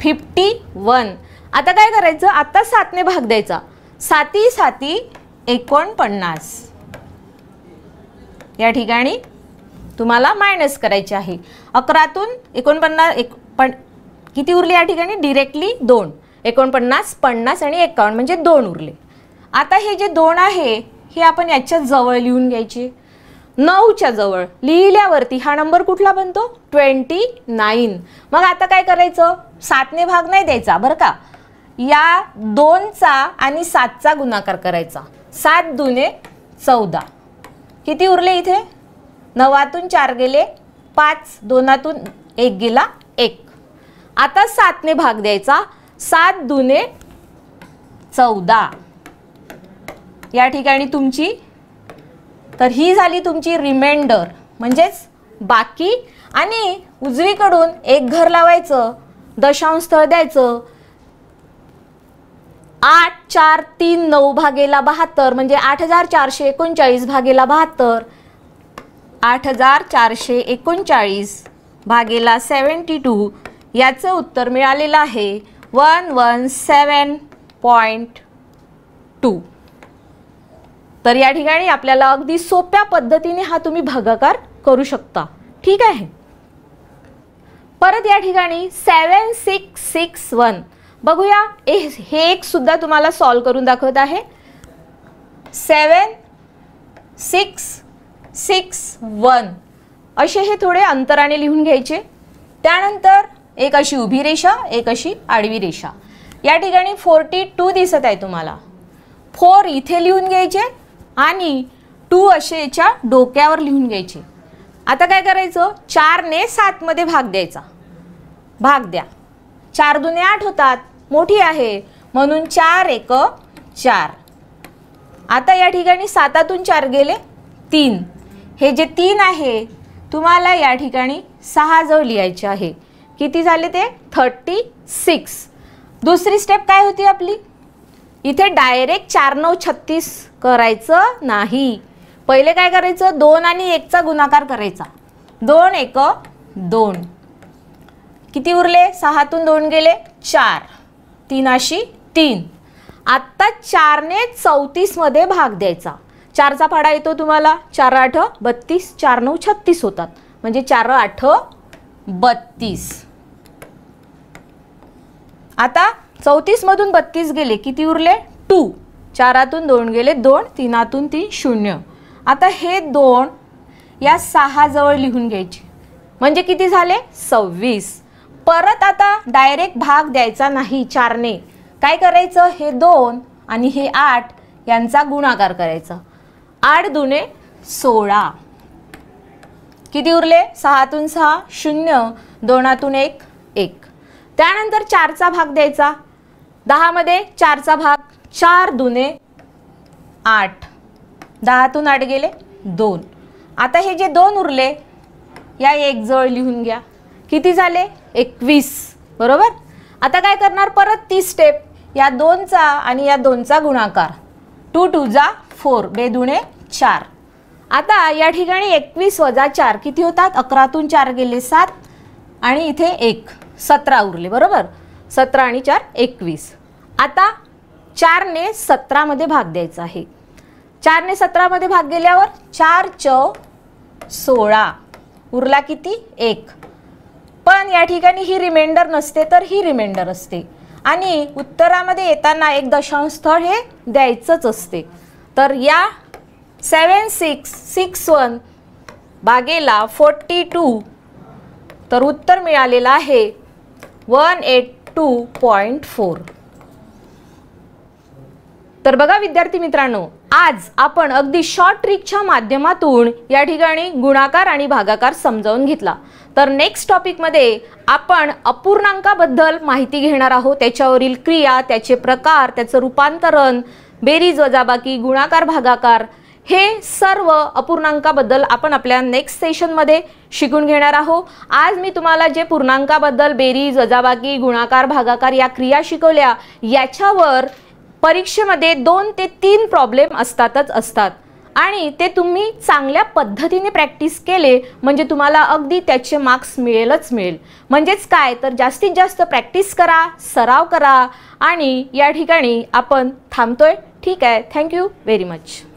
फिफ्टी वन आता काय करायचं आता सातने भाग द्यायचा साती साती एकोणपन्नास या ठिकाणी तुम्हाला मायनस करायचे आहे अकरातून एकोणपन्नास एक पण किती उरले या ठिकाणी डिरेक्टली दोन एकोणपन्नास पन्नास आणि एकावन्न म्हणजे दोन उरले आता हे जे दोन आहे हे आपण याच्याच जवळ लिहून घ्यायची नऊच्या जवळ लिहिल्यावरती हा नंबर कुठला बनतो ट्वेंटी नाईन मग आता काय करायचं सातने भाग नाही द्यायचा बरं का या दोनचा आणि सातचा गुणाकार करायचा सात दुने चौदा किती उरले इथे नवातून चार गेले पाच दोनातून एक गेला एक आता सातने भाग द्यायचा सात दुने चौदा या ठिकाणी तुमची तर ही झाली तुमची रिमाइंडर म्हणजेच बाकी आणि उजवीकडून एक घर लावायचं दशांश स्थळ द्यायचं आठ चार तीन नऊ भागेला बहात्तर म्हणजे आठ हजार चारशे एकोणचाळीस भागेला बहात्तर आठ हजार चारशे एकोणचाळीस भागेला सेवन्टी टू याचं उत्तर मिळालेलं आहे one one seven point two तर या ठिकाणी आपल्याला अगदी सोप्या पद्धतीने हा तुम्ही भागाकार करू शकता ठीक आहे परत या ठिकाणी सेवन सिक्स सिक्स वन बघूया हे एक सुद्धा तुम्हाला सॉल्व करून दाखवत आहे सेवन सिक्स सिक्स वन असे हे थोडे अंतराने लिहून घ्यायचे त्यानंतर एक अशी उभी रेषा एक अशी आडवी रेषा या ठिकाणी फोर्टी टू दिसत आहे तुम्हाला फोर इथे लिहून घ्यायचे आणि टू असे याच्या डोक्यावर लिहून घ्यायचे आता काय करायचं चारने सातमध्ये भाग द्यायचा भाग द्या चार दुने आठ होतात मोठी आहे म्हणून चार एक चार आता या ठिकाणी सातातून चार गेले तीन हे जे तीन आहे तुम्हाला या ठिकाणी सहा जवळ लिहायचे आहे किती झाले ते थर्टी सिक्स दुसरी स्टेप काय होती आपली इथे डायरेक्ट चार नऊ छत्तीस करायचं नाही पहिले काय करायचं दोन आणि एकचा गुणाकार करायचा दोन एक दोन किती उरले सहातून दोन गेले चार तीन अशी तीन आत्ता चारने चौतीसमध्ये भाग द्यायचा चारचा फाडा येतो तुम्हाला चार आठ बत्तीस चार नऊ छत्तीस होतात म्हणजे चार आठ बत्तीस आता चौतीस मधून बत्तीस गेले किती उरले टू चारातून दोन गेले दोन तीनातून तीन शून्य आता हे दोन या सहा जवळ लिहून घ्यायचे म्हणजे किती झाले सव्वीस परत आता डायरेक्ट भाग द्यायचा नाही चारने काय करायचं हे दोन आणि हे आठ यांचा गुणाकार करायचा आठ दुने सोळा किती उरले सहातून सहा शून्य दोनातून एक एक त्यानंतर चारचा भाग द्यायचा दहामध्ये चारचा भाग चार दुने आठ दहातून आठ गेले दोन आता हे जे दोन उरले या एक जवळ लिहून घ्या किती झाले एकवीस बरोबर आता काय करणार परत तीस स्टेप या दोनचा आणि या दोनचा गुणाकार टू टू जा फोर बेदुणे चार आता या ठिकाणी एकवीस वजा चार किती होतात अकरातून चार गेले सात आणि इथे एक सतरा उरले बरोबर सतरा आणि चार एकवीस आता चारने सतरामध्ये भाग द्यायचा आहे चारने सतरामध्ये भाग गेल्यावर चार च सोळा उरला किती एक पण या ठिकाणी ही रिमाइंडर नसते तर ही रिमाइंडर असते आणि उत्तरामध्ये येताना एक दशांश स्थळ हे द्यायचंच असते तर या सेवन सिक्स सिक्स वन बागेला फोर्टी टू तर उत्तर मिळालेलं आहे one eight two point four तर बघा विद्यार्थी मित्रांनो आज आपण अगदी शॉर्ट ट्रिकच्या माध्यमातून या ठिकाणी गुणाकार आणि भागाकार समजावून घेतला तर नेक्स्ट टॉपिकमध्ये आपण अपूर्णांकाबद्दल माहिती घेणार आहोत त्याच्यावरील क्रिया त्याचे प्रकार त्याचं रूपांतरण बेरीज वजाबाकी गुणाकार भागाकार हे सर्व अपूर्णांकाबद्दल आपण आपल्या नेक्स्ट सेशनमध्ये शिकून घेणार आहोत आज मी तुम्हाला जे पूर्णांकाबद्दल बेरीज वजाबाकी गुणाकार भागाकार या क्रिया शिकवल्या याच्यावर परीक्षेमध्ये दोन ते तीन प्रॉब्लेम असतातच असतात आणि ते तुम्ही चांगल्या पद्धतीने प्रॅक्टिस केले म्हणजे तुम्हाला अगदी त्याचे मार्क्स मिळेलच मिळेल म्हणजेच काय तर जास्तीत जास्त प्रॅक्टिस करा सराव करा आणि या ठिकाणी आपण थांबतोय ठीक आहे थँक्यू व्हेरी मच